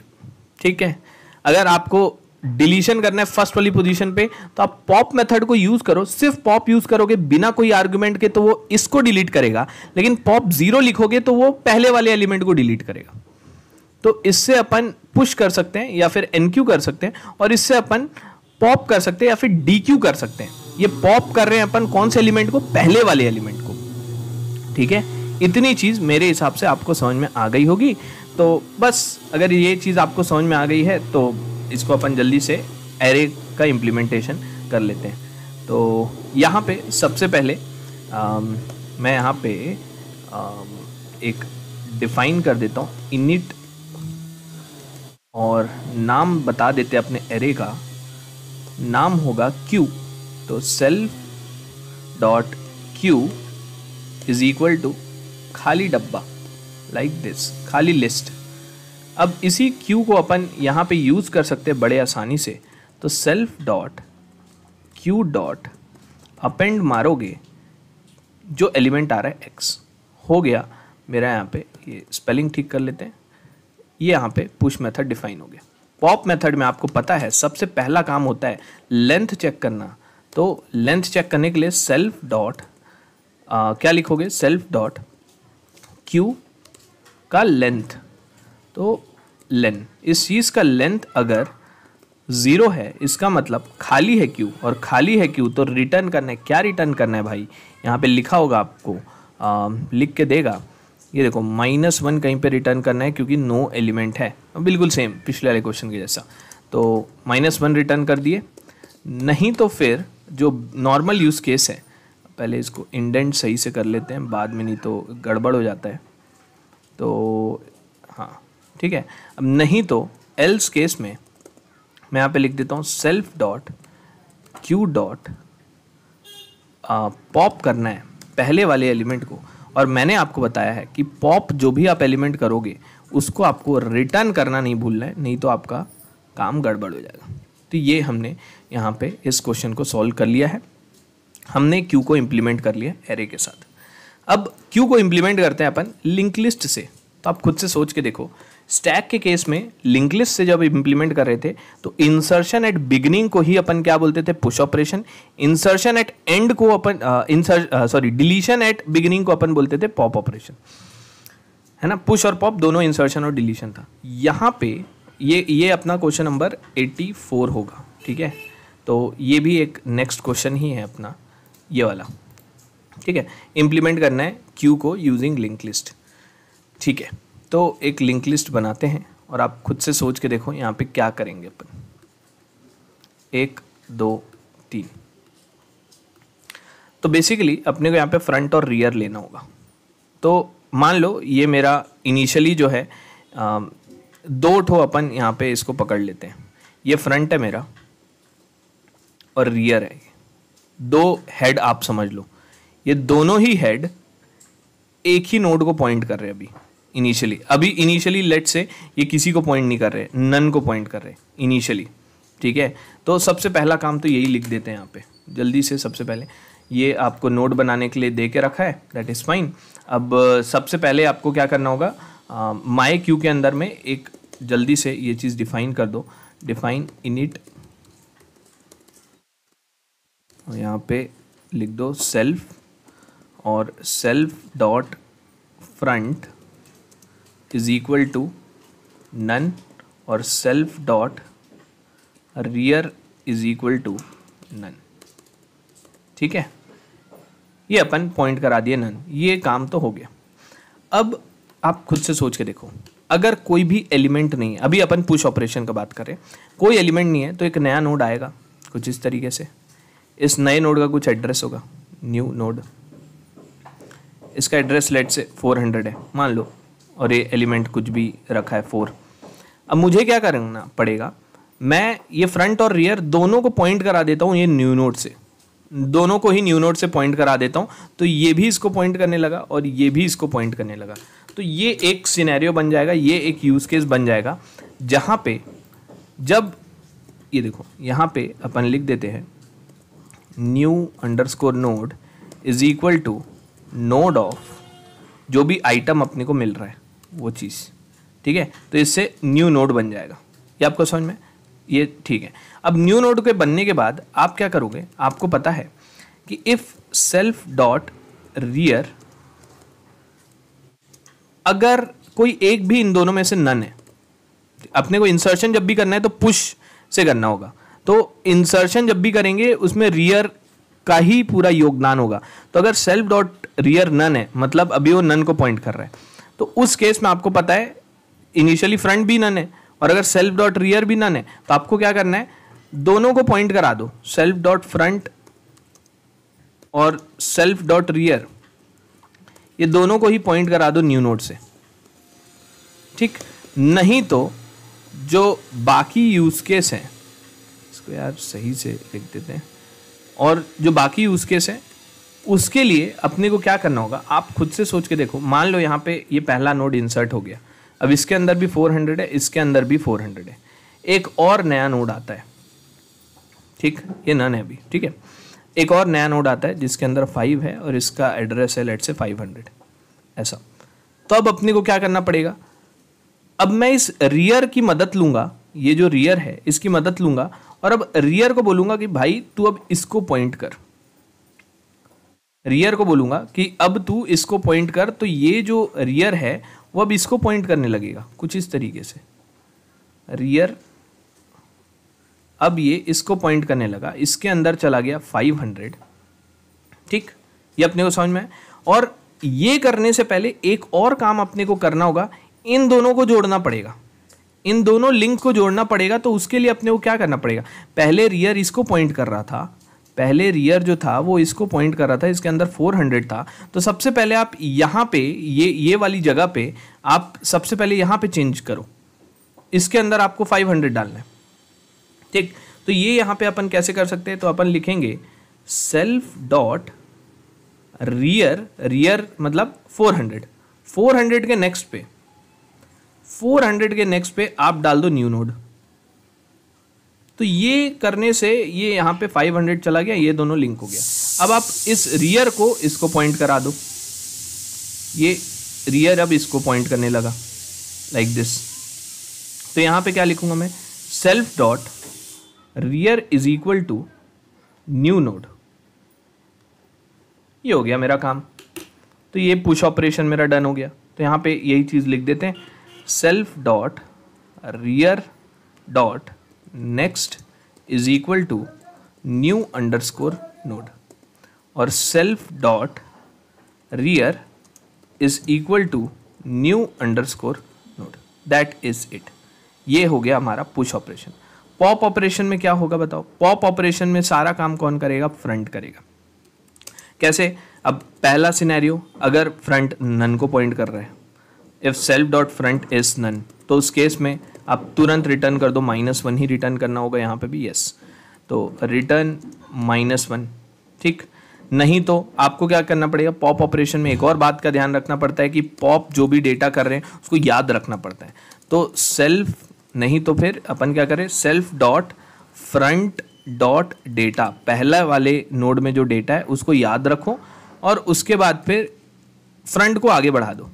ठीक है अगर आपको डिलीशन करना है फर्स्ट वाली पोजीशन पे तो आप पॉप मेथड को यूज़ करो सिर्फ पॉप यूज़ करोगे बिना कोई आर्गुमेंट के तो वो इसको डिलीट करेगा लेकिन पॉप जीरो लिखोगे तो वो पहले वाले एलिमेंट को डिलीट करेगा तो इससे अपन पुश कर सकते हैं या फिर एन कर सकते हैं और इससे अपन पॉप कर सकते हैं या फिर डी कर सकते हैं ये पॉप कर रहे हैं अपन कौन से एलिमेंट को पहले वाले एलिमेंट को ठीक है इतनी चीज़ मेरे हिसाब से आपको समझ में आ गई होगी तो बस अगर ये चीज़ आपको समझ में आ गई है तो इसको अपन जल्दी से एरे का इम्प्लीमेंटेशन कर लेते हैं तो यहाँ पे सबसे पहले आ, मैं यहाँ पे आ, एक डिफाइन कर देता हूँ इनिट और नाम बता देते अपने एरे का नाम होगा क्यू तो self dot queue is equal to खाली डब्बा लाइक दिस खाली लिस्ट अब इसी क्यू को अपन यहाँ पे यूज़ कर सकते हैं बड़े आसानी से तो self dot queue dot append मारोगे जो एलिमेंट आ रहा है एक्स हो गया मेरा यहाँ पे ये स्पेलिंग ठीक कर लेते हैं ये यहाँ पे पुश मेथड डिफाइन हो गया पॉप मेथड में आपको पता है सबसे पहला काम होता है लेंथ चेक करना तो लेंथ चेक करने के लिए सेल्फ डॉट क्या लिखोगे सेल्फ डॉट क्यू का लेंथ तो लेंथ इस चीज़ का लेंथ अगर ज़ीरो है इसका मतलब खाली है क्यू और खाली है क्यू तो रिटर्न करना है क्या रिटर्न करना है भाई यहाँ पे लिखा होगा आपको आ, लिख के देगा ये देखो माइनस वन कहीं पे रिटर्न करना है क्योंकि नो एलिमेंट है बिल्कुल सेम पिछले वाले क्वेश्चन के जैसा तो माइनस वन रिटर्न कर दिए नहीं तो फिर जो नॉर्मल यूज़ केस है पहले इसको इंडेंट सही से कर लेते हैं बाद में नहीं तो गड़बड़ हो जाता है तो ठीक है अब नहीं तो एल्स केस में मैं यहाँ पे लिख देता हूँ self dot queue dot pop करना है पहले वाले एलिमेंट को और मैंने आपको बताया है कि पॉप जो भी आप एलिमेंट करोगे उसको आपको रिटर्न करना नहीं भूलना है नहीं तो आपका काम गड़बड़ हो जाएगा तो ये हमने यहाँ पे इस क्वेश्चन को सॉल्व कर लिया है हमने क्यू को इम्प्लीमेंट कर लिया एरे के साथ अब क्यू को इम्प्लीमेंट करते हैं अपन लिंक लिस्ट से तो आप खुद से सोच के देखो स्टैक के केस में लिंक लिस्ट से जब इंप्लीमेंट कर रहे थे तो इंसर्शन एट बिगनिंग को ही अपन क्या बोलते थे push operation insertion at end को अपन सॉरी डिलीशन एट बिगनिंग को अपन बोलते थे पॉप ऑपरेशन है ना पुश और पॉप दोनों इंसर्शन और डिलीशन था यहाँ पे ये ये अपना क्वेश्चन नंबर 84 होगा ठीक है तो ये भी एक नेक्स्ट क्वेश्चन ही है अपना ये वाला ठीक है इंप्लीमेंट करना है क्यू को यूजिंग लिंक लिस्ट ठीक है तो एक लिंक लिस्ट बनाते हैं और आप खुद से सोच के देखो यहाँ पे क्या करेंगे अपन एक दो तीन तो बेसिकली अपने को यहाँ पे फ्रंट और रियर लेना होगा तो मान लो ये मेरा इनिशियली जो है आ, दो ठो अपन यहाँ पे इसको पकड़ लेते हैं ये फ्रंट है मेरा और रियर है दो हेड आप समझ लो ये दोनों ही हेड एक ही नोड को पॉइंट कर रहे हैं अभी इनिशियली अभी इनिशियली लेट से ये किसी को पॉइंट नहीं कर रहे नन को पॉइंट कर रहे इनिशियली ठीक है तो सबसे पहला काम तो यही लिख देते हैं यहाँ पे जल्दी से सबसे पहले ये आपको नोट बनाने के लिए दे के रखा है दैट इज़ फाइन अब सबसे पहले आपको क्या करना होगा माई क्यू के अंदर में एक जल्दी से ये चीज़ डिफाइन कर दो डिफाइन इनिट यहाँ पे लिख दो सेल्फ और self dot front is equal to none और self dot rear is equal to none ठीक है ये अपन पॉइंट करा दिए नन ये काम तो हो गया अब आप खुद से सोच के देखो अगर कोई भी एलिमेंट नहीं है अभी अपन पुश ऑपरेशन का बात करें कोई एलिमेंट नहीं है तो एक नया नोड आएगा कुछ इस तरीके से इस नए नोड का कुछ एड्रेस होगा न्यू नोड इसका एड्रेस लेट से 400 है मान लो और ये एलिमेंट कुछ भी रखा है फोर अब मुझे क्या करना पड़ेगा मैं ये फ्रंट और रियर दोनों को पॉइंट करा देता हूँ ये न्यू नोट से दोनों को ही न्यू नोट से पॉइंट करा देता हूँ तो ये भी इसको पॉइंट करने लगा और ये भी इसको पॉइंट करने लगा तो ये एक सिनेरियो बन जाएगा ये एक यूज़ केस बन जाएगा जहाँ पे जब ये देखो यहाँ पे अपन लिख देते हैं new underscore node is equal to node of जो भी आइटम अपने को मिल रहा है वो चीज़ ठीक है तो इससे न्यू नोड बन जाएगा ये आपको समझ में ये ठीक है अब न्यू नोड के बनने के बाद आप क्या करोगे आपको पता है कि इफ़ सेल्फ डॉट रियर अगर कोई एक भी इन दोनों में से नन है अपने को इंसर्शन जब भी करना है तो पुश से करना होगा तो इंसर्शन जब भी करेंगे उसमें रियर का ही पूरा योगदान होगा तो अगर सेल्फ डॉट रियर नन है मतलब अभी वो नन को पॉइंट कर रहा है तो उस केस में आपको पता है इनिशियली फ्रंट भी नन है और अगर सेल्फ डॉट रियर भी नन है तो आपको क्या करना है दोनों को पॉइंट करा दो सेल्फ डॉट फ्रंट और सेल्फ डॉट रियर ये दोनों को ही पॉइंट करा दो न्यू नोट से ठीक नहीं तो जो बाकी यूज़ केस हैं इसको यार सही से लिख देते हैं और जो बाकी यूज़ केस हैं उसके लिए अपने को क्या करना होगा आप खुद से सोच के देखो मान लो यहाँ पे ये पहला नोड इंसर्ट हो गया अब इसके अंदर भी 400 है इसके अंदर भी 400 है एक और नया नोड आता है ठीक ये नन है अभी ठीक है एक और नया नोड आता है जिसके अंदर फाइव है और इसका एड्रेस है लेट से फाइव हंड्रेड ऐसा तो अब अपने को क्या करना पड़ेगा अब मैं इस रियर की मदद लूंगा ये जो रियर है इसकी मदद लूंगा और अब रियर को बोलूंगा कि भाई तू अब इसको पॉइंट कर रियर को बोलूँगा कि अब तू इसको पॉइंट कर तो ये जो रियर है वो अब इसको पॉइंट करने लगेगा कुछ इस तरीके से रियर अब ये इसको पॉइंट करने लगा इसके अंदर चला गया फाइव हंड्रेड ठीक ये अपने को समझ में है और ये करने से पहले एक और काम अपने को करना होगा इन दोनों को जोड़ना पड़ेगा इन दोनों लिंक को जोड़ना पड़ेगा तो उसके लिए अपने को क्या करना पड़ेगा पहले रियर इसको पॉइंट कर रहा था पहले रियर जो था वो इसको पॉइंट कर रहा था इसके अंदर 400 था तो सबसे पहले आप यहाँ पे ये ये वाली जगह पे आप सबसे पहले यहाँ पे चेंज करो इसके अंदर आपको 500 डालना है ठीक तो ये यहाँ पे अपन कैसे कर सकते हैं तो अपन लिखेंगे सेल्फ डॉट रियर रियर मतलब 400 400 के नेक्स्ट पे 400 के नेक्स्ट पे आप डाल दो न्यू नोड तो ये करने से ये यहाँ पे 500 चला गया ये दोनों लिंक हो गया अब आप इस रियर को इसको पॉइंट करा दो ये रियर अब इसको पॉइंट करने लगा लाइक like दिस तो यहाँ पे क्या लिखूंगा मैं self dot rear is equal to new node ये हो गया मेरा काम तो ये पुश ऑपरेशन मेरा डन हो गया तो यहाँ पे यही चीज़ लिख देते हैं self dot rear dot next is equal to new underscore node और self dot rear is equal to new underscore node that is it ये हो गया हमारा पुश ऑपरेशन पॉप ऑपरेशन में क्या होगा बताओ पॉप ऑपरेशन में सारा काम कौन करेगा फ्रंट करेगा कैसे अब पहला सिनेरियो अगर फ्रंट नन को पॉइंट कर रहा है if self dot front is none तो उस केस में आप तुरंत रिटर्न कर दो माइनस वन ही रिटर्न करना होगा यहाँ पे भी यस तो रिटर्न माइनस वन ठीक नहीं तो आपको क्या करना पड़ेगा पॉप ऑपरेशन में एक और बात का ध्यान रखना पड़ता है कि पॉप जो भी डेटा कर रहे हैं उसको याद रखना पड़ता है तो सेल्फ नहीं तो फिर अपन क्या करें self dot front dot data पहला वाले नोड में जो डेटा है उसको याद रखो और उसके बाद फिर फ्रंट को आगे बढ़ा दो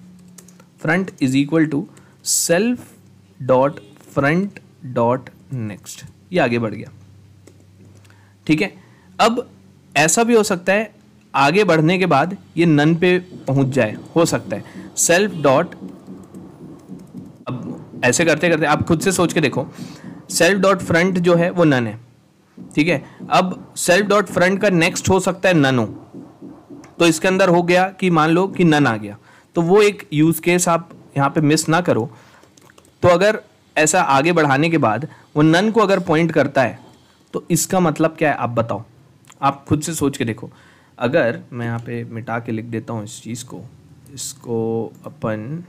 front is equal to self dot front dot next ये आगे बढ़ गया ठीक है अब ऐसा भी हो सकता है आगे बढ़ने के बाद ये नन पे पहुंच जाए हो सकता है सेल्फ डॉट अब ऐसे करते करते आप खुद से सोच के देखो सेल्फ डॉट फ्रंट जो है वो नन है ठीक है अब सेल्फ डॉट फ्रंट का नेक्स्ट हो सकता है नन हो तो इसके अंदर हो गया कि मान लो कि नन आ गया तो वो एक यूज़ केस आप यहां पे मिस ना करो तो अगर ऐसा आगे बढ़ाने के बाद वो नन को अगर पॉइंट करता है तो इसका मतलब क्या है आप बताओ आप खुद से सोच के देखो अगर मैं यहाँ पे मिटा के लिख देता हूँ इस चीज़ को इसको अपन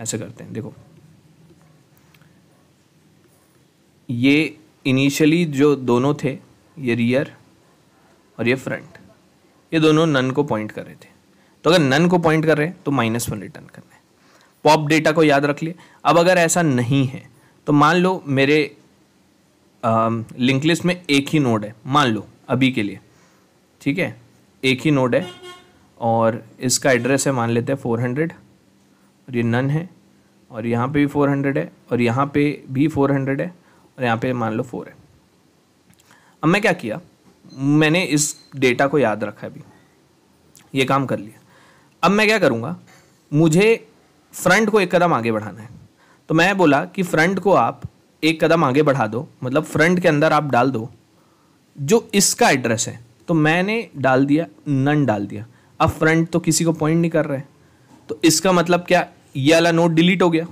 ऐसे करते हैं देखो ये इनिशियली जो दोनों थे ये रियर और ये फ्रंट ये दोनों नन को पॉइंट कर रहे थे तो अगर नन को पॉइंट कर रहे हैं तो माइनस वन रिटर्न करना पॉप डेटा को याद रख लिया अब अगर ऐसा नहीं है तो मान लो मेरे लिंक लिस्ट में एक ही नोड है मान लो अभी के लिए ठीक है एक ही नोड है और इसका एड्रेस है मान लेते हैं फोर हंड्रेड और ये नन है और यहाँ पे भी फोर हंड्रेड है और यहाँ पे भी फोर हंड्रेड है और यहाँ पे मान लो फोर है अब मैं क्या किया मैंने इस डेटा को याद रखा अभी ये काम कर लिया अब मैं क्या करूँगा मुझे फ्रंट को एक कदम आगे बढ़ाना है तो मैं बोला कि फ्रंट को आप एक कदम आगे बढ़ा दो मतलब फ्रंट के अंदर आप डाल दो जो इसका एड्रेस है तो मैंने डाल दिया नन डाल दिया अब फ्रंट तो किसी को पॉइंट नहीं कर रहे तो इसका मतलब क्या ये वाला नोट डिलीट हो गया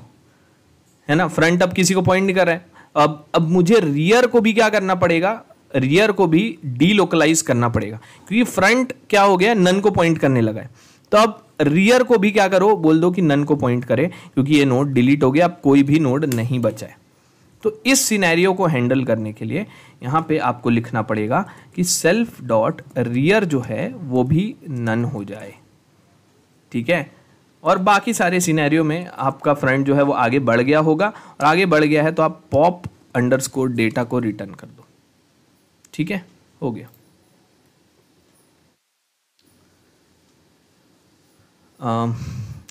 है ना फ्रंट अब किसी को पॉइंट नहीं कर रहा है अब अब मुझे रियर को भी क्या करना पड़ेगा रियर को भी डीलोकलाइज करना पड़ेगा क्योंकि फ्रंट क्या हो गया नन को पॉइंट करने लगा है तो अब रियर को भी क्या करो बोल दो कि नन को पॉइंट करे क्योंकि ये नोड डिलीट हो गया अब कोई भी नोड नहीं बचा है तो इस सिनेरियो को हैंडल करने के लिए यहाँ पे आपको लिखना पड़ेगा कि सेल्फ डॉट रियर जो है वो भी नन हो जाए ठीक है और बाकी सारे सिनेरियो में आपका फ्रंट जो है वो आगे बढ़ गया होगा और आगे बढ़ गया है तो आप पॉप अंडरस्कोर डेटा को रिटर्न कर दो ठीक है हो गया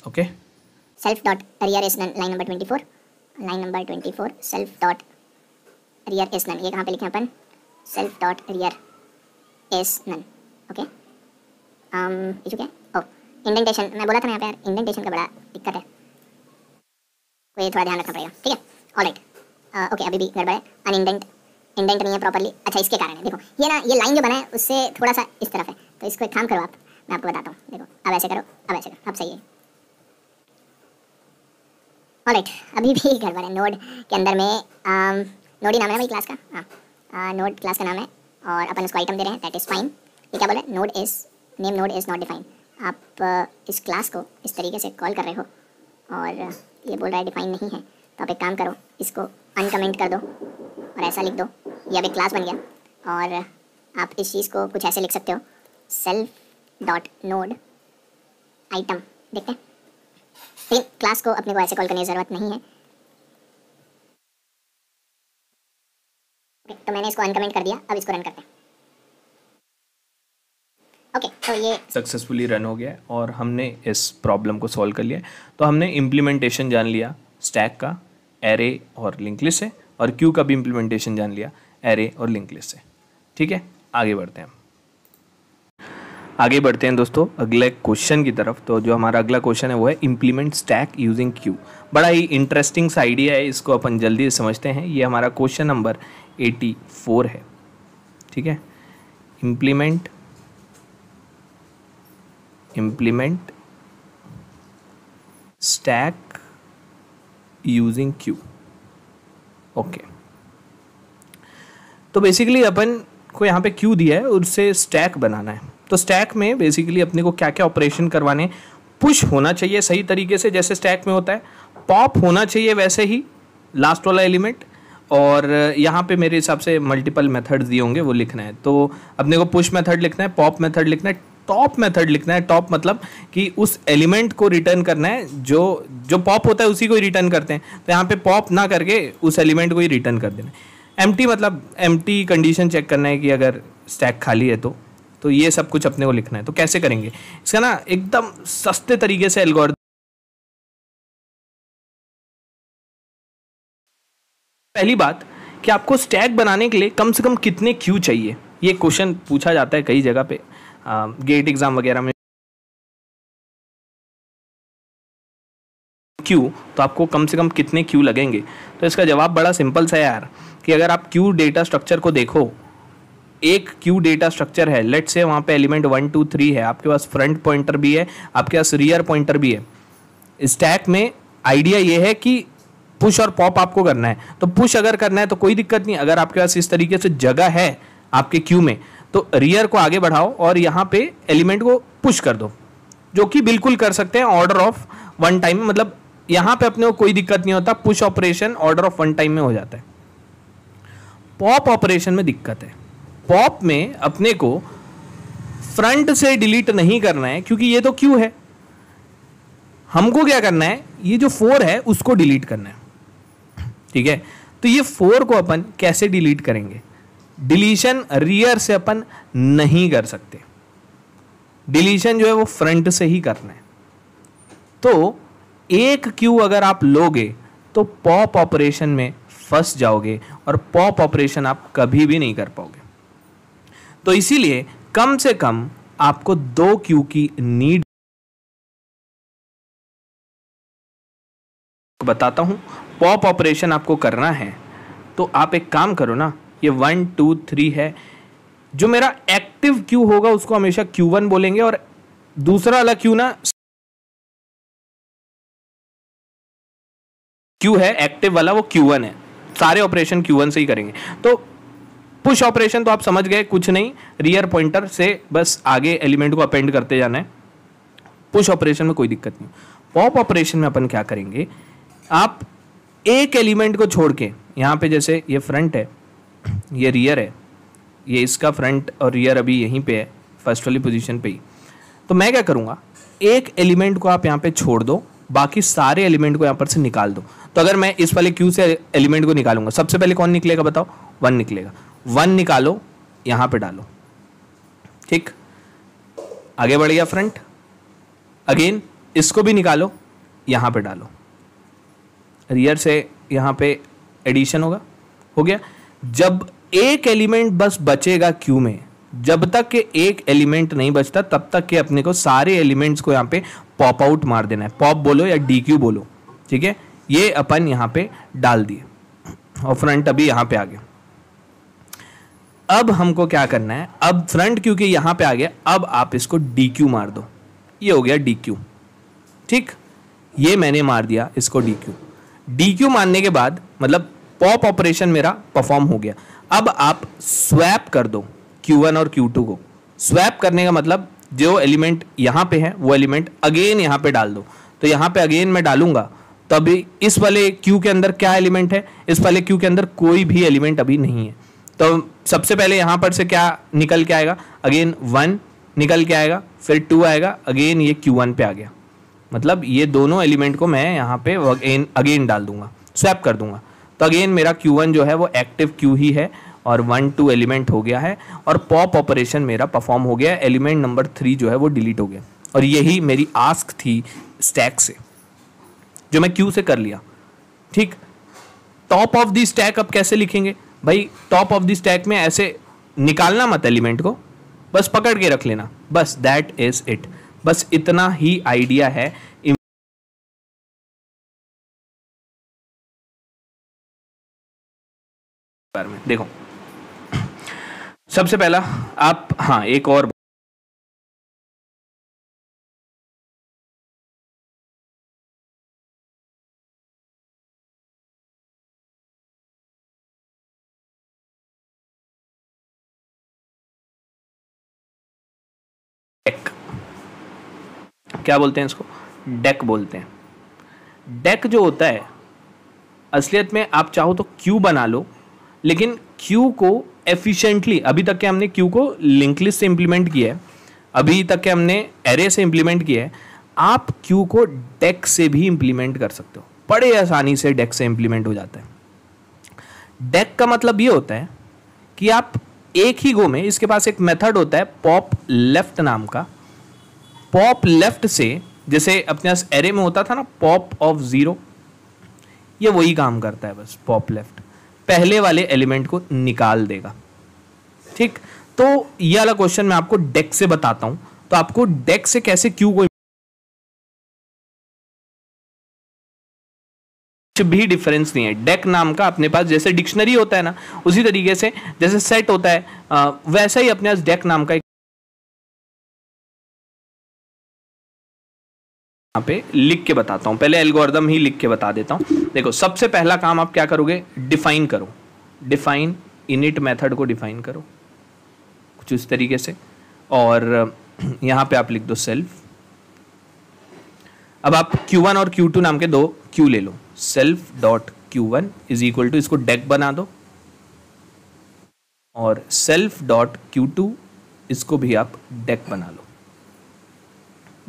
okay self dot rear is none line number twenty four line number twenty four self dot rear is none ये कहाँ पे लिखें अपन self dot rear is none okay ये क्या है ओ oh, इंडेंटेशन मैं बोला था ना यहाँ पे यार इंडेंटेशन का बड़ा दिक्कत है को ये थोड़ा ध्यान रखना पड़ेगा ठीक है ऑल राइट ओके अभी भी गड़बड़ है अनइंडेंट इंडेंट नहीं है प्रॉपरली अच्छा इसके कारण है देखो ये ना ये लाइन जो बना है उससे थोड़ा सा इस तरफ है तो इसको एक काम करो आप मैं आपको बताता हूँ देखो अब ऐसे करो अब ऐसे करो अब सही है ऑलराइट अभी भी गड़बड़ है नोड के अंदर में नोड um, ही नाम है ना भाई क्लास का हाँ नोड uh, क्लास का नाम है और अपन उसको आइटम दे रहे हैं दैट इज़ फाइन ये क्या बोल रहे node is name node is not define आप uh, इस क्लास को इस तरीके से कॉल कर रहे हो और uh, ये बोल रहा है डिफाइन नहीं है तो आप एक काम करो इसको अनकमेंट कर दो और ऐसा लिख दो ये अब एक क्लास बन गया और आप इस चीज़ को कुछ ऐसे लिख सकते हो सेल्फ डॉट नोड आइटम देखते हैं लेकिन क्लास को अपने को ऐसे कॉल करने की ज़रूरत नहीं है तो मैंने इसको अनकमेंट कर दिया अब इसको रन करते हैं ओके okay, तो ये सक्सेसफुली रन हो गया और हमने इस प्रॉब्लम को सॉल्व कर लिया तो हमने इम्प्लीमेंटेशन जान लिया स्टैक का एरे और लिंक से और क्यू का भी इम्प्लीमेंटेशन जान लिया एरे और लिंक से ठीक है आगे बढ़ते हैं आगे बढ़ते हैं दोस्तों अगले क्वेश्चन की तरफ तो जो हमारा अगला क्वेश्चन है वो है इम्प्लीमेंट स्टैक यूजिंग क्यू बड़ा ही इंटरेस्टिंग सा आइडिया है इसको अपन जल्दी समझते हैं ये हमारा क्वेश्चन नंबर 84 है ठीक है implement implement stack using queue okay तो बेसिकली अपन को यहाँ पे क्यू दिया है उससे स्टैक बनाना है तो स्टैक में बेसिकली अपने को क्या क्या ऑपरेशन करवाने पुश होना चाहिए सही तरीके से जैसे स्टैक में होता है पॉप होना चाहिए वैसे ही लास्ट वाला एलिमेंट और यहाँ पे मेरे हिसाब से मल्टीपल मेथड्स दिए होंगे वो लिखना है तो अपने को पुश मेथड लिखना है पॉप मेथड लिखना है टॉप मेथड लिखना है टॉप मतलब कि उस एलिमेंट को रिटर्न करना है जो जो पॉप होता है उसी को ही रिटर्न करते हैं तो यहाँ पे पॉप ना करके उस एलिमेंट को ही रिटर्न कर देना है एम्प्टी मतलब एम्प्टी कंडीशन चेक करना है कि अगर स्टैक खाली है तो तो ये सब कुछ अपने को लिखना है तो कैसे करेंगे इसका ना एकदम सस्ते तरीके से एल्गोरिथम पहली बात कि आपको स्टैक बनाने के लिए कम से कम कितने क्यू चाहिए ये क्वेश्चन पूछा जाता है कई जगह पे गेट एग्ज़ाम वगैरह में क्यू तो आपको कम से कम कितने क्यू लगेंगे तो इसका जवाब बड़ा सिंपल सा है यार कि अगर आप क्यू डेटा स्ट्रक्चर को देखो एक क्यू डेटा स्ट्रक्चर है लेट से वहाँ पे एलिमेंट वन टू थ्री है आपके पास फ्रंट पॉइंटर भी है आपके पास रियर पॉइंटर भी है स्टैक में आइडिया ये है कि पुश और पॉप आपको करना है तो पुश अगर करना है तो कोई दिक्कत नहीं अगर आपके पास इस तरीके से जगह है आपके क्यू में तो रियर को आगे बढ़ाओ और यहाँ पे एलिमेंट को पुश कर दो जो कि बिल्कुल कर सकते हैं ऑर्डर ऑफ वन टाइम मतलब यहाँ पे अपने को कोई दिक्कत नहीं होता push operation order of one time में हो जाता है पॉप ऑपरेशन में दिक्कत है पॉप में अपने को फ्रंट से डिलीट नहीं करना है क्योंकि ये तो क्यू है हमको क्या करना है ये जो फोर है उसको डिलीट करना है ठीक है तो ये फोर को अपन कैसे डिलीट करेंगे डिलीशन रियर से अपन नहीं कर सकते डिलीशन जो है वो फ्रंट से ही करना है तो एक क्यू अगर आप लोगे तो पॉप ऑपरेशन में फंस जाओगे और पॉप ऑपरेशन आप कभी भी नहीं कर पाओगे तो इसीलिए कम से कम आपको दो क्यू की नीड बताता हूँ पॉप ऑपरेशन आपको करना है तो आप एक काम करो ना ये वन टू थ्री है जो मेरा एक्टिव क्यू होगा उसको हमेशा क्यू वन बोलेंगे और दूसरा वाला क्यू ना क्यू है एक्टिव वाला वो क्यू वन है सारे ऑपरेशन क्यू वन से ही करेंगे तो पुश ऑपरेशन तो आप समझ गए कुछ नहीं रियर पॉइंटर से बस आगे एलिमेंट को अपेंड करते जाना है पुश ऑपरेशन में कोई दिक्कत नहीं पॉप ऑपरेशन में अपन क्या करेंगे आप एक एलिमेंट को छोड़ के यहाँ पे जैसे ये फ्रंट है ये रियर है ये इसका फ्रंट और रियर अभी यहीं पे है फर्स्ट वाली पोजीशन पे ही तो मैं क्या करूँगा एक एलिमेंट को आप यहाँ पे छोड़ दो बाकी सारे एलिमेंट को यहाँ पर से निकाल दो तो अगर मैं इस वाले क्यू से एलिमेंट को निकालूंगा सबसे पहले कौन निकलेगा बताओ वन निकलेगा वन निकालो यहां पे डालो ठीक आगे बढ़ गया फ्रंट अगेन इसको भी निकालो यहां पे डालो रियर से यहां पे एडिशन होगा हो गया जब एक एलिमेंट बस बचेगा क्यू में जब तक के एक एलिमेंट नहीं बचता तब तक के अपने को सारे एलिमेंट्स को यहां पे पॉप आउट मार देना है पॉप बोलो या डी क्यू बोलो ठीक है ये अपन यहां पे डाल दिए और फ्रंट अभी यहां पे आ गया अब हमको क्या करना है अब फ्रंट क्योंकि यहां पे आ गया अब आप इसको डी क्यू मार दो ये हो गया डी क्यू ठीक ये मैंने मार दिया इसको डी क्यू डी क्यू मारने के बाद मतलब पॉप ऑपरेशन मेरा परफॉर्म हो गया अब आप स्वैप कर दो क्यू वन और क्यू टू को स्वैप करने का मतलब जो एलिमेंट यहां पे है वो एलिमेंट अगेन यहां पे डाल दो तो यहां पे अगेन मैं डालूंगा तो अभी इस वाले क्यू के अंदर क्या एलिमेंट है इस वाले क्यू के अंदर कोई भी एलिमेंट अभी नहीं है तो सबसे पहले यहाँ पर से क्या निकल के आएगा अगेन वन निकल के आएगा फिर टू आएगा अगेन ये क्यू वन पे आ गया मतलब ये दोनों एलिमेंट को मैं यहाँ पे अगेन अगेन डाल दूंगा स्वैप कर दूंगा तो अगेन मेरा क्यू वन जो है वो एक्टिव क्यू ही है और वन टू एलिमेंट हो गया है और पॉप ऑपरेशन मेरा परफॉर्म हो गया एलिमेंट नंबर थ्री जो है वो डिलीट हो गया और यही मेरी आस्क थी स्टैक से जो मैं क्यू से कर लिया ठीक टॉप ऑफ दी स्टैक अब कैसे लिखेंगे भाई टॉप ऑफ द स्टैक में ऐसे निकालना मत एलिमेंट को बस पकड़ के रख लेना बस दैट इज इट बस इतना ही आइडिया है देखो सबसे पहला आप हाँ एक और क्या बोलते हैं इसको डेक बोलते हैं डेक जो होता है असलियत में आप चाहो तो क्यू बना लो लेकिन क्यू को एफिशिएंटली अभी तक के हमने क्यू को लिंक लिस्ट से इम्प्लीमेंट किया है अभी तक के हमने एरे से इम्प्लीमेंट किया है आप क्यू को डेक से भी इम्प्लीमेंट कर सकते हो बड़े आसानी से डेक से इम्प्लीमेंट हो जाता है डेक का मतलब ये होता है कि आप एक ही गो में इसके पास एक मेथड होता है पॉप लेफ्ट नाम का पॉप लेफ्ट से जैसे अपने पास एरे में होता था ना पॉप ऑफ ज़ीरो ये वही काम करता है बस पॉप लेफ्ट पहले वाले एलिमेंट को निकाल देगा ठीक तो ये वाला क्वेश्चन मैं आपको डेक से बताता हूं तो आपको डेक से कैसे क्यू को भी डिफरेंस नहीं है डेक नाम का अपने पास जैसे डिक्शनरी होता है ना उसी तरीके से जैसे सेट होता है वैसा ही अपने पास डेक नाम का एक यहाँ पे लिख के बताता हूँ पहले एल्गोरिदम ही लिख के बता देता हूँ देखो सबसे पहला काम आप क्या करोगे डिफाइन करो डिफाइन इनिट मेथड को डिफाइन करो कुछ इस तरीके से और यहाँ पे आप लिख दो सेल्फ अब आप Q1 और Q2 नाम के दो Q ले लो self dot Q one is equal to इसको डेक बना दो और सेल्फ डॉट क्यू टू इसको भी आप डेक बना लो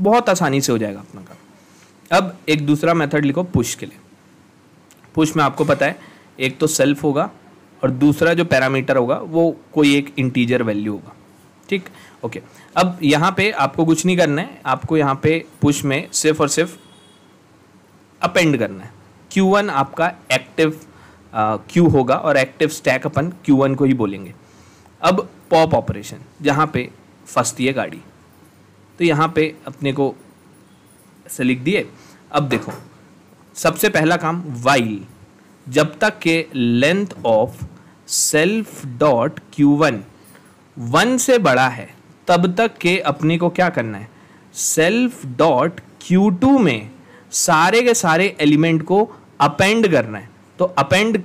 बहुत आसानी से हो जाएगा अपना काम अब एक दूसरा मेथड लिखो पुश के लिए पुश में आपको पता है एक तो सेल्फ होगा और दूसरा जो पैरामीटर होगा वो कोई एक इंटीजर वैल्यू होगा ठीक ओके अब यहाँ पे आपको कुछ नहीं करना है आपको यहाँ पे पुश में सिर्फ और सिर्फ अपेंड करना है Q1 आपका एक्टिव क्यू होगा और एक्टिव स्टैक अपन Q1 को ही बोलेंगे अब पॉप ऑपरेशन जहाँ पे फंसती है गाड़ी तो यहाँ पे अपने को से लिख दिए अब देखो सबसे पहला काम वाइल जब तक के length of self dot Q one one से बड़ा है तब तक के अपने को क्या करना है सेल्फ डॉट क्यू टू में सारे के सारे एलिमेंट को अपेंड करना है तो अपेंड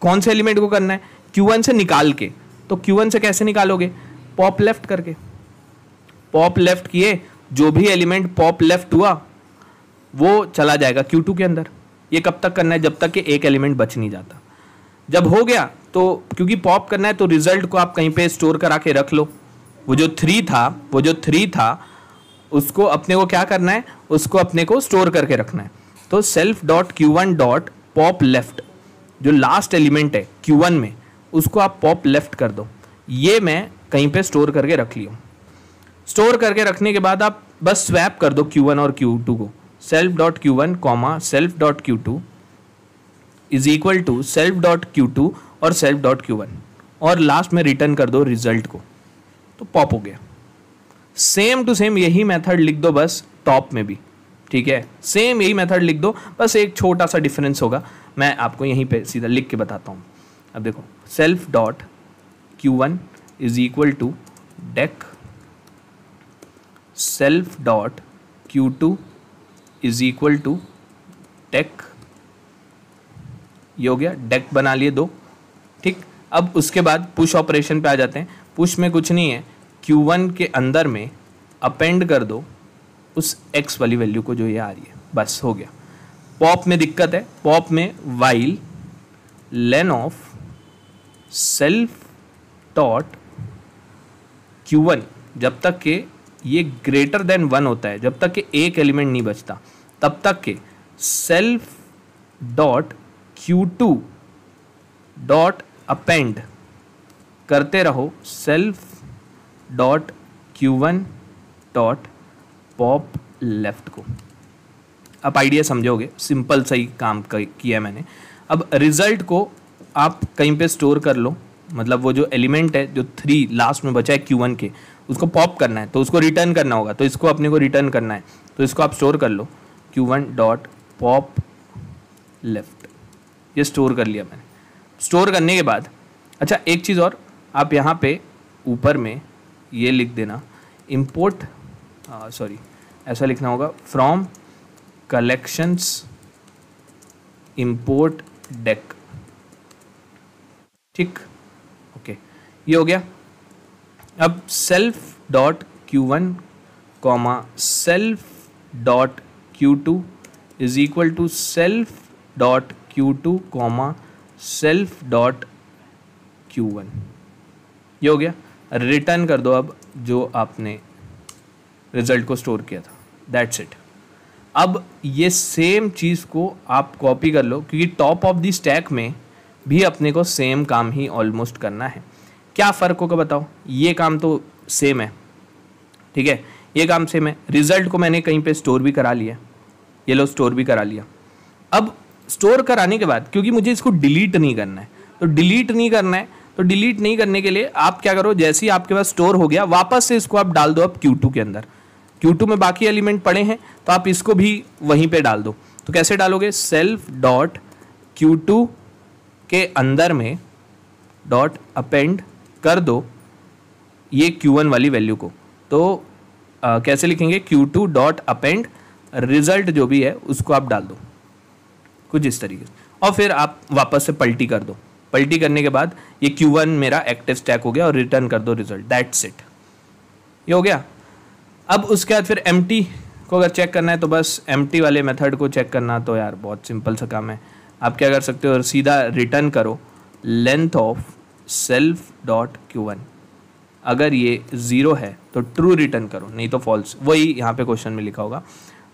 कौन से एलिमेंट को करना है क्यू वन से निकाल के तो क्यू वन से कैसे निकालोगे पॉप लेफ्ट करके पॉप लेफ्ट किए जो भी एलिमेंट पॉप लेफ्ट हुआ वो चला जाएगा Q2 के अंदर ये कब तक करना है जब तक कि एक एलिमेंट बच नहीं जाता जब हो गया तो क्योंकि पॉप करना है तो रिजल्ट को आप कहीं पे स्टोर करा के रख लो वो जो थ्री था वो जो थ्री था उसको अपने को क्या करना है उसको अपने को स्टोर करके रखना है तो self dot Q one dot pop left जो लास्ट एलिमेंट है क्यू वन में उसको आप पॉप लेफ्ट कर दो ये मैं कहीं पे स्टोर करके रख ली हूँ स्टोर करके रखने के बाद आप बस स्वैप कर दो Q1 और Q2 को self dot Q one comma self dot Q two is equal to self dot Q two और सेल्फ डॉट क्यू वन और लास्ट में रिटर्न कर दो रिजल्ट को तो पॉप हो गया सेम टू सेम यही मेथड लिख दो बस टॉप में भी ठीक है सेम यही मेथड लिख दो बस एक छोटा सा डिफरेंस होगा मैं आपको यहीं पे सीधा लिख के बताता हूँ अब देखो self dot Q one is equal to deque self dot Q two is equal to deque ये हो गया डेक बना लिए दो ठीक अब उसके बाद पुश ऑपरेशन पे आ जाते हैं पुश में कुछ नहीं है क्यू वन के अंदर में अपेंड कर दो उस एक्स वाली वैल्यू को जो ये आ रही है बस हो गया पॉप में दिक्कत है पॉप में while len of self dot Q one जब तक के ये ग्रेटर देन वन होता है जब तक कि एक एलिमेंट नहीं बचता तब तक के self dot Q two dot append करते रहो self dot Q one dot pop left को आप आइडिया समझोगे सिंपल सही काम किया मैंने अब रिजल्ट को आप कहीं पे स्टोर कर लो मतलब वो जो एलिमेंट है जो थ्री लास्ट में बचा है क्यू वन के उसको पॉप करना है तो उसको रिटर्न करना होगा तो इसको अपने को रिटर्न करना है तो इसको आप स्टोर कर लो q one dot pop left ये स्टोर कर लिया मैंने स्टोर करने के बाद अच्छा एक चीज़ और आप यहाँ पे ऊपर में ये लिख देना इम्पोर्ट सॉरी ऐसा लिखना होगा फ्रॉम कलेक्शंस इम्पोर्ट डेक ठीक ओके ये हो गया अब self dot Q one comma self dot Q two is equal to self dot Q two comma self dot Q one ये हो गया रिटर्न कर दो अब जो आपने रिजल्ट को स्टोर किया था दैट्स इट अब ये सेम चीज़ को आप कॉपी कर लो क्योंकि टॉप ऑफ द स्टैक में भी अपने को सेम काम ही ऑलमोस्ट करना है क्या फ़र्क होगा बताओ ये काम तो सेम है ठीक है ये काम सेम है रिजल्ट को मैंने कहीं पे स्टोर भी करा लिया ये लो स्टोर भी करा लिया अब स्टोर कराने के बाद क्योंकि मुझे इसको डिलीट नहीं करना है तो डिलीट नहीं करना है तो डिलीट नहीं करने के लिए आप क्या करो जैसे ही आपके पास स्टोर हो गया वापस से इसको आप डाल दो अब Q2 के अंदर Q2 में बाकी एलिमेंट पड़े हैं तो आप इसको भी वहीं पे डाल दो तो कैसे डालोगे सेल्फ डॉट क्यू के अंदर में डॉट अपेंड कर दो ये Q1 वाली वैल्यू को तो आ, कैसे लिखेंगे Q2 डॉट अपेंड रिजल्ट जो भी है उसको आप डाल दो कुछ इस तरीके से और फिर आप वापस से पलटी कर दो पलटी करने के बाद ये Q1 मेरा एक्टिव स्टैक हो गया और रिटर्न कर दो रिजल्ट दैट्स इट ये हो गया अब उसके बाद फिर एम को अगर चेक करना है तो बस एम वाले मेथड को चेक करना तो यार बहुत सिंपल सा काम है आप क्या कर सकते हो सीधा रिटर्न करो length of self dot Q one अगर ये ज़ीरो है तो ट्रू रिटर्न करो नहीं तो फॉल्स वही यहाँ पे क्वेश्चन में लिखा होगा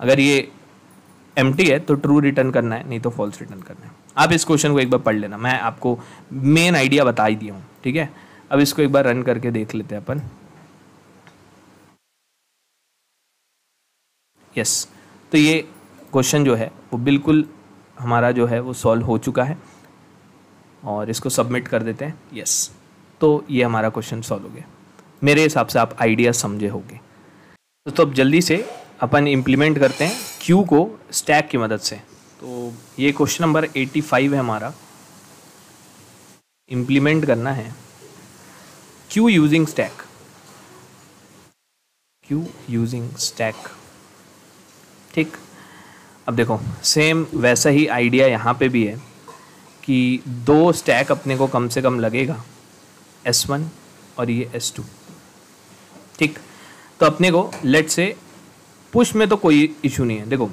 अगर ये एम है तो ट्रू रिटर्न करना है नहीं तो फॉल्स रिटर्न करना है आप इस क्वेश्चन को एक बार पढ़ लेना मैं आपको मेन आइडिया बता ही दिया हूँ ठीक है अब इसको एक बार रन करके देख लेते हैं अपन यस yes. तो ये क्वेश्चन जो है वो बिल्कुल हमारा जो है वो सॉल्व हो चुका है और इसको सबमिट कर देते हैं यस तो ये हमारा क्वेश्चन सॉल्व हो गया मेरे हिसाब से आप आइडिया समझे होंगे तो, तो अब जल्दी से अपन इम्प्लीमेंट करते हैं क्यू को स्टैक की मदद से तो ये क्वेश्चन नंबर 85 है हमारा इम्प्लीमेंट करना है queue using stack queue using stack ठीक अब देखो सेम वैसा ही आइडिया यहाँ पे भी है कि दो स्टैक अपने को कम से कम लगेगा एस वन और ये एस टू ठीक तो अपने को लेट से पुश में तो कोई इशू नहीं है देखो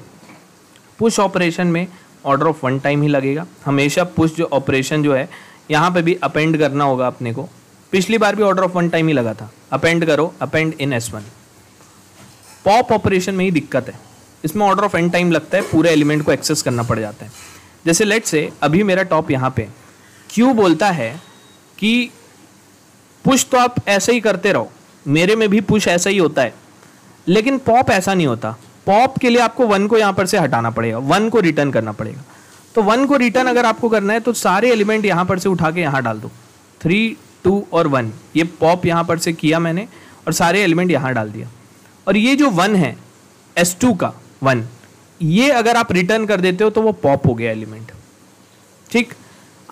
पुश ऑपरेशन में ऑर्डर ऑफ वन टाइम ही लगेगा हमेशा पुश जो ऑपरेशन जो है यहाँ पे भी अपेंड करना होगा अपने को पिछली बार भी ऑर्डर ऑफ वन टाइम ही लगा था अपेंड करो append in s one pop operation में ही दिक्कत है इसमें ऑर्डर ऑफ एन टाइम लगता है पूरे एलिमेंट को एक्सेस करना पड़ जाता है जैसे लेट से अभी मेरा टॉप यहाँ पे क्यों बोलता है कि पुश तो आप ऐसे ही करते रहो मेरे में भी पुश ऐसा ही होता है लेकिन पॉप ऐसा नहीं होता पॉप के लिए आपको वन को यहाँ पर से हटाना पड़ेगा वन को रिटर्न करना पड़ेगा तो वन को रिटर्न अगर आपको करना है तो सारे एलिमेंट यहाँ पर से उठा के यहाँ डाल दो थ्री टू और वन ये पॉप यहाँ पर से किया मैंने और सारे एलिमेंट यहाँ डाल दिया और ये जो वन है एस टू का वन ये अगर आप रिटर्न कर देते हो तो वो पॉप हो गया एलिमेंट ठीक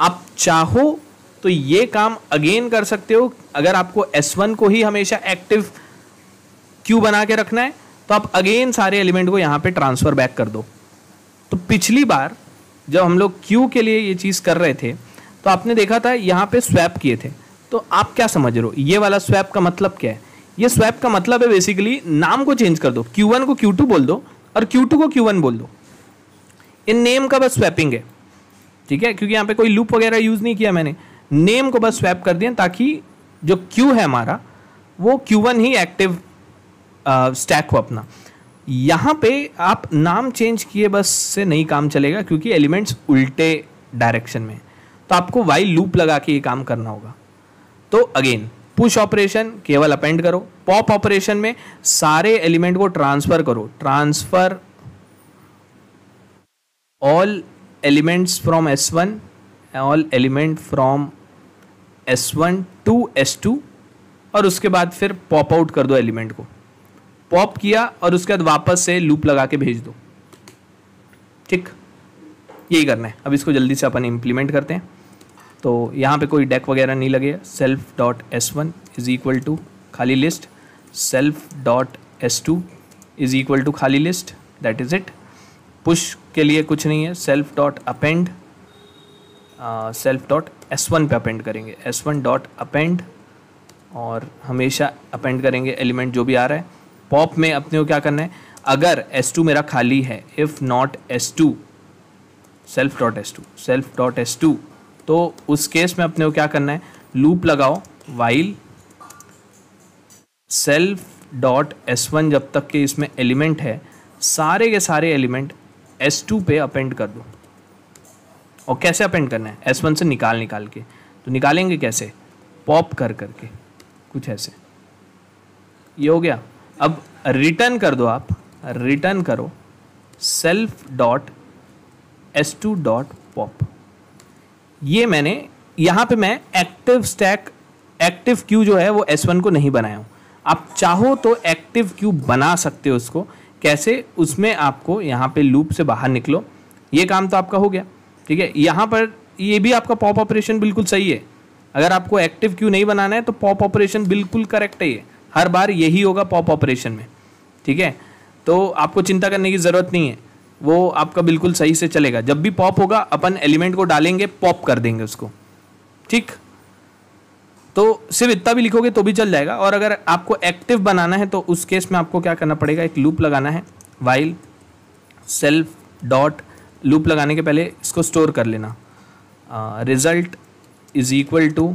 आप चाहो तो ये काम अगेन कर सकते हो अगर आपको S1 को ही हमेशा एक्टिव क्यू बना के रखना है तो आप अगेन सारे एलिमेंट को यहां पे ट्रांसफ़र बैक कर दो तो पिछली बार जब हम लोग क्यू के लिए ये चीज़ कर रहे थे तो आपने देखा था यहां पे स्वैप किए थे तो आप क्या समझ रहे हो ये वाला स्वैप का मतलब क्या है ये स्वैप का मतलब है बेसिकली नाम को चेंज कर दो क्यू को क्यू बोल दो और Q2 को Q1 बोल दो इन नेम का बस स्वैपिंग है ठीक है क्योंकि यहाँ पे कोई लूप वगैरह यूज़ नहीं किया मैंने नेम को बस स्वैप कर दिया ताकि जो Q है हमारा वो Q1 ही एक्टिव स्टैक हो अपना यहाँ पे आप नाम चेंज किए बस से नहीं काम चलेगा क्योंकि एलिमेंट्स उल्टे डायरेक्शन में तो आपको वाई लूप लगा के ये काम करना होगा तो अगेन पुश ऑपरेशन केवल अपेंड करो पॉप ऑपरेशन में सारे एलिमेंट को ट्रांसफर करो transfer all elements from s one all element from s one to s two और उसके बाद फिर पॉप आउट कर दो एलिमेंट को पॉप किया और उसके बाद वापस से लूप लगा के भेज दो ठीक यही करना है अब इसको जल्दी से अपन इंप्लीमेंट करते हैं तो यहाँ पे कोई डेक वगैरह नहीं लगे self dot S one is equal to खाली list self dot S two is equal to खाली list that is it push के लिए कुछ नहीं है self dot append self dot S one पर अपेंड करेंगे एस वन डॉट अपेंड और हमेशा अपेंड करेंगे एलिमेंट जो भी आ रहा है पॉप में अपने को क्या करना है अगर एस टू मेरा खाली है if not s two self dot S two self dot S two तो उस केस में अपने को क्या करना है लूप लगाओ while self dot S one जब तक के इसमें एलिमेंट है सारे के सारे एलिमेंट एस टू पे अपेंड कर दो और कैसे अपेंड करना है एस वन से निकाल निकाल के तो निकालेंगे कैसे पॉप कर करके कुछ ऐसे ये हो गया अब रिटर्न कर दो आप रिटर्न करो self dot S two dot pop ये मैंने यहाँ पे मैं एक्टिव स्टैक एक्टिव क्यू जो है वो एस वन को नहीं बनाया हूँ आप चाहो तो एक्टिव क्यू बना सकते हो उसको कैसे उसमें आपको यहाँ पे लूप से बाहर निकलो ये काम तो आपका हो गया ठीक है यहाँ पर ये भी आपका पॉप ऑपरेशन बिल्कुल सही है अगर आपको एक्टिव क्यू नहीं बनाना है तो पॉप ऑपरेशन बिल्कुल करेक्ट है ये हर बार यही होगा पॉप ऑपरेशन में ठीक है तो आपको चिंता करने की ज़रूरत नहीं है वो आपका बिल्कुल सही से चलेगा जब भी पॉप होगा अपन एलिमेंट को डालेंगे पॉप कर देंगे उसको ठीक तो सिर्फ इतना भी लिखोगे तो भी चल जाएगा और अगर आपको एक्टिव बनाना है तो उस केस में आपको क्या करना पड़ेगा एक लूप लगाना है वाइल सेल्फ डॉट लूप लगाने के पहले इसको स्टोर कर लेना रिज़ल्ट इज़ इक्वल टू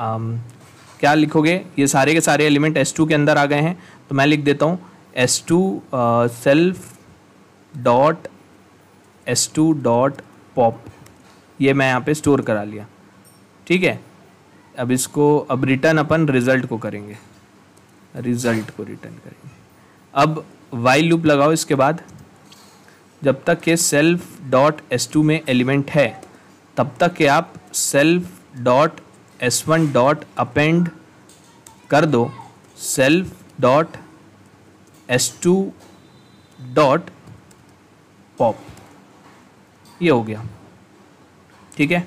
क्या लिखोगे ये सारे के सारे एलिमेंट एस टू के अंदर आ गए हैं तो मैं लिख देता हूँ s two self dot S two dot pop ये मैं यहाँ पे स्टोर करा लिया ठीक है अब इसको अब रिटर्न अपन रिजल्ट को करेंगे रिजल्ट को रिटर्न करेंगे अब वाई लूप लगाओ इसके बाद जब तक के सेल्फ डॉट एस टू में एलिमेंट है तब तक के आप self dot S one dot append कर दो self dot S two dot pop ये हो गया ठीक है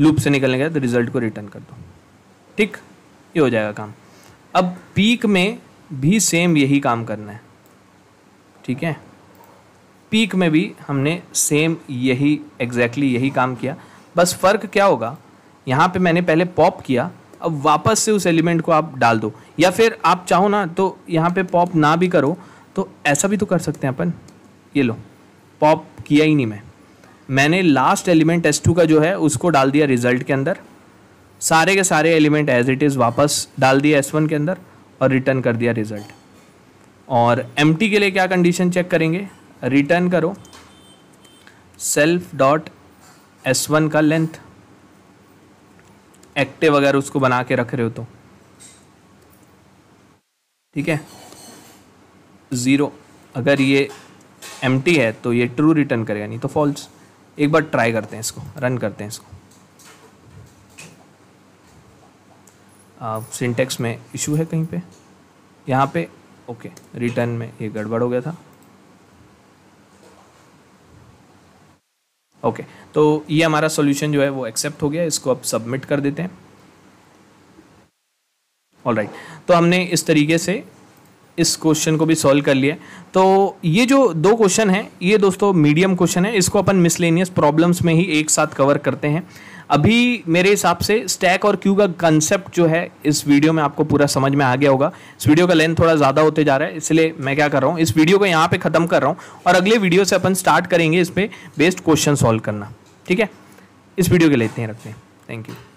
लूप से निकलने के बाद रिजल्ट को रिटर्न कर दो ठीक ये हो जाएगा काम अब पीक में भी सेम यही काम करना है ठीक है पीक में भी हमने सेम यही एग्जैक्टली exactly यही काम किया बस फ़र्क क्या होगा यहाँ पे मैंने पहले पॉप किया अब वापस से उस एलिमेंट को आप डाल दो या फिर आप चाहो ना तो यहाँ पे पॉप ना भी करो तो ऐसा भी तो कर सकते हैं अपन ये लो पॉप किया ही नहीं मैं मैंने लास्ट एलिमेंट एस टू का जो है उसको डाल दिया रिजल्ट के अंदर सारे के सारे एलिमेंट एज इट इज़ वापस डाल दिया एस वन के अंदर और रिटर्न कर दिया रिजल्ट और एम के लिए क्या कंडीशन चेक करेंगे रिटर्न करो सेल्फ डॉट एस वन का लेंथ एक्टिव अगर उसको बना के रख रहे हो तो ठीक है ज़ीरो अगर ये एम है तो ये ट्रू रिटर्न करेगा नहीं तो फॉल्स एक बार ट्राई करते हैं इसको रन करते हैं इसको सिंटेक्स में इशू है कहीं पे यहाँ पे ओके रिटर्न में ये गड़बड़ हो गया था ओके तो ये हमारा सॉल्यूशन जो है वो एक्सेप्ट हो गया इसको अब सबमिट कर देते हैं ऑल राइट right. तो हमने इस तरीके से इस क्वेश्चन को भी सॉल्व कर लिए तो ये जो दो क्वेश्चन हैं ये दोस्तों मीडियम क्वेश्चन है इसको अपन मिसलेनियस प्रॉब्लम्स में ही एक साथ कवर करते हैं अभी मेरे हिसाब से स्टैक और क्यू का कंसेप्ट जो है इस वीडियो में आपको पूरा समझ में आ गया होगा इस वीडियो का लेंथ थोड़ा ज़्यादा होते जा रहा है इसलिए मैं क्या कर रहा हूँ इस वीडियो को यहाँ पे ख़त्म कर रहा हूँ और अगले वीडियो से अपन स्टार्ट करेंगे इस पर बेस्ड क्वेश्चन सॉल्व करना ठीक है इस वीडियो के लिए इतने रखते हैं थैंक यू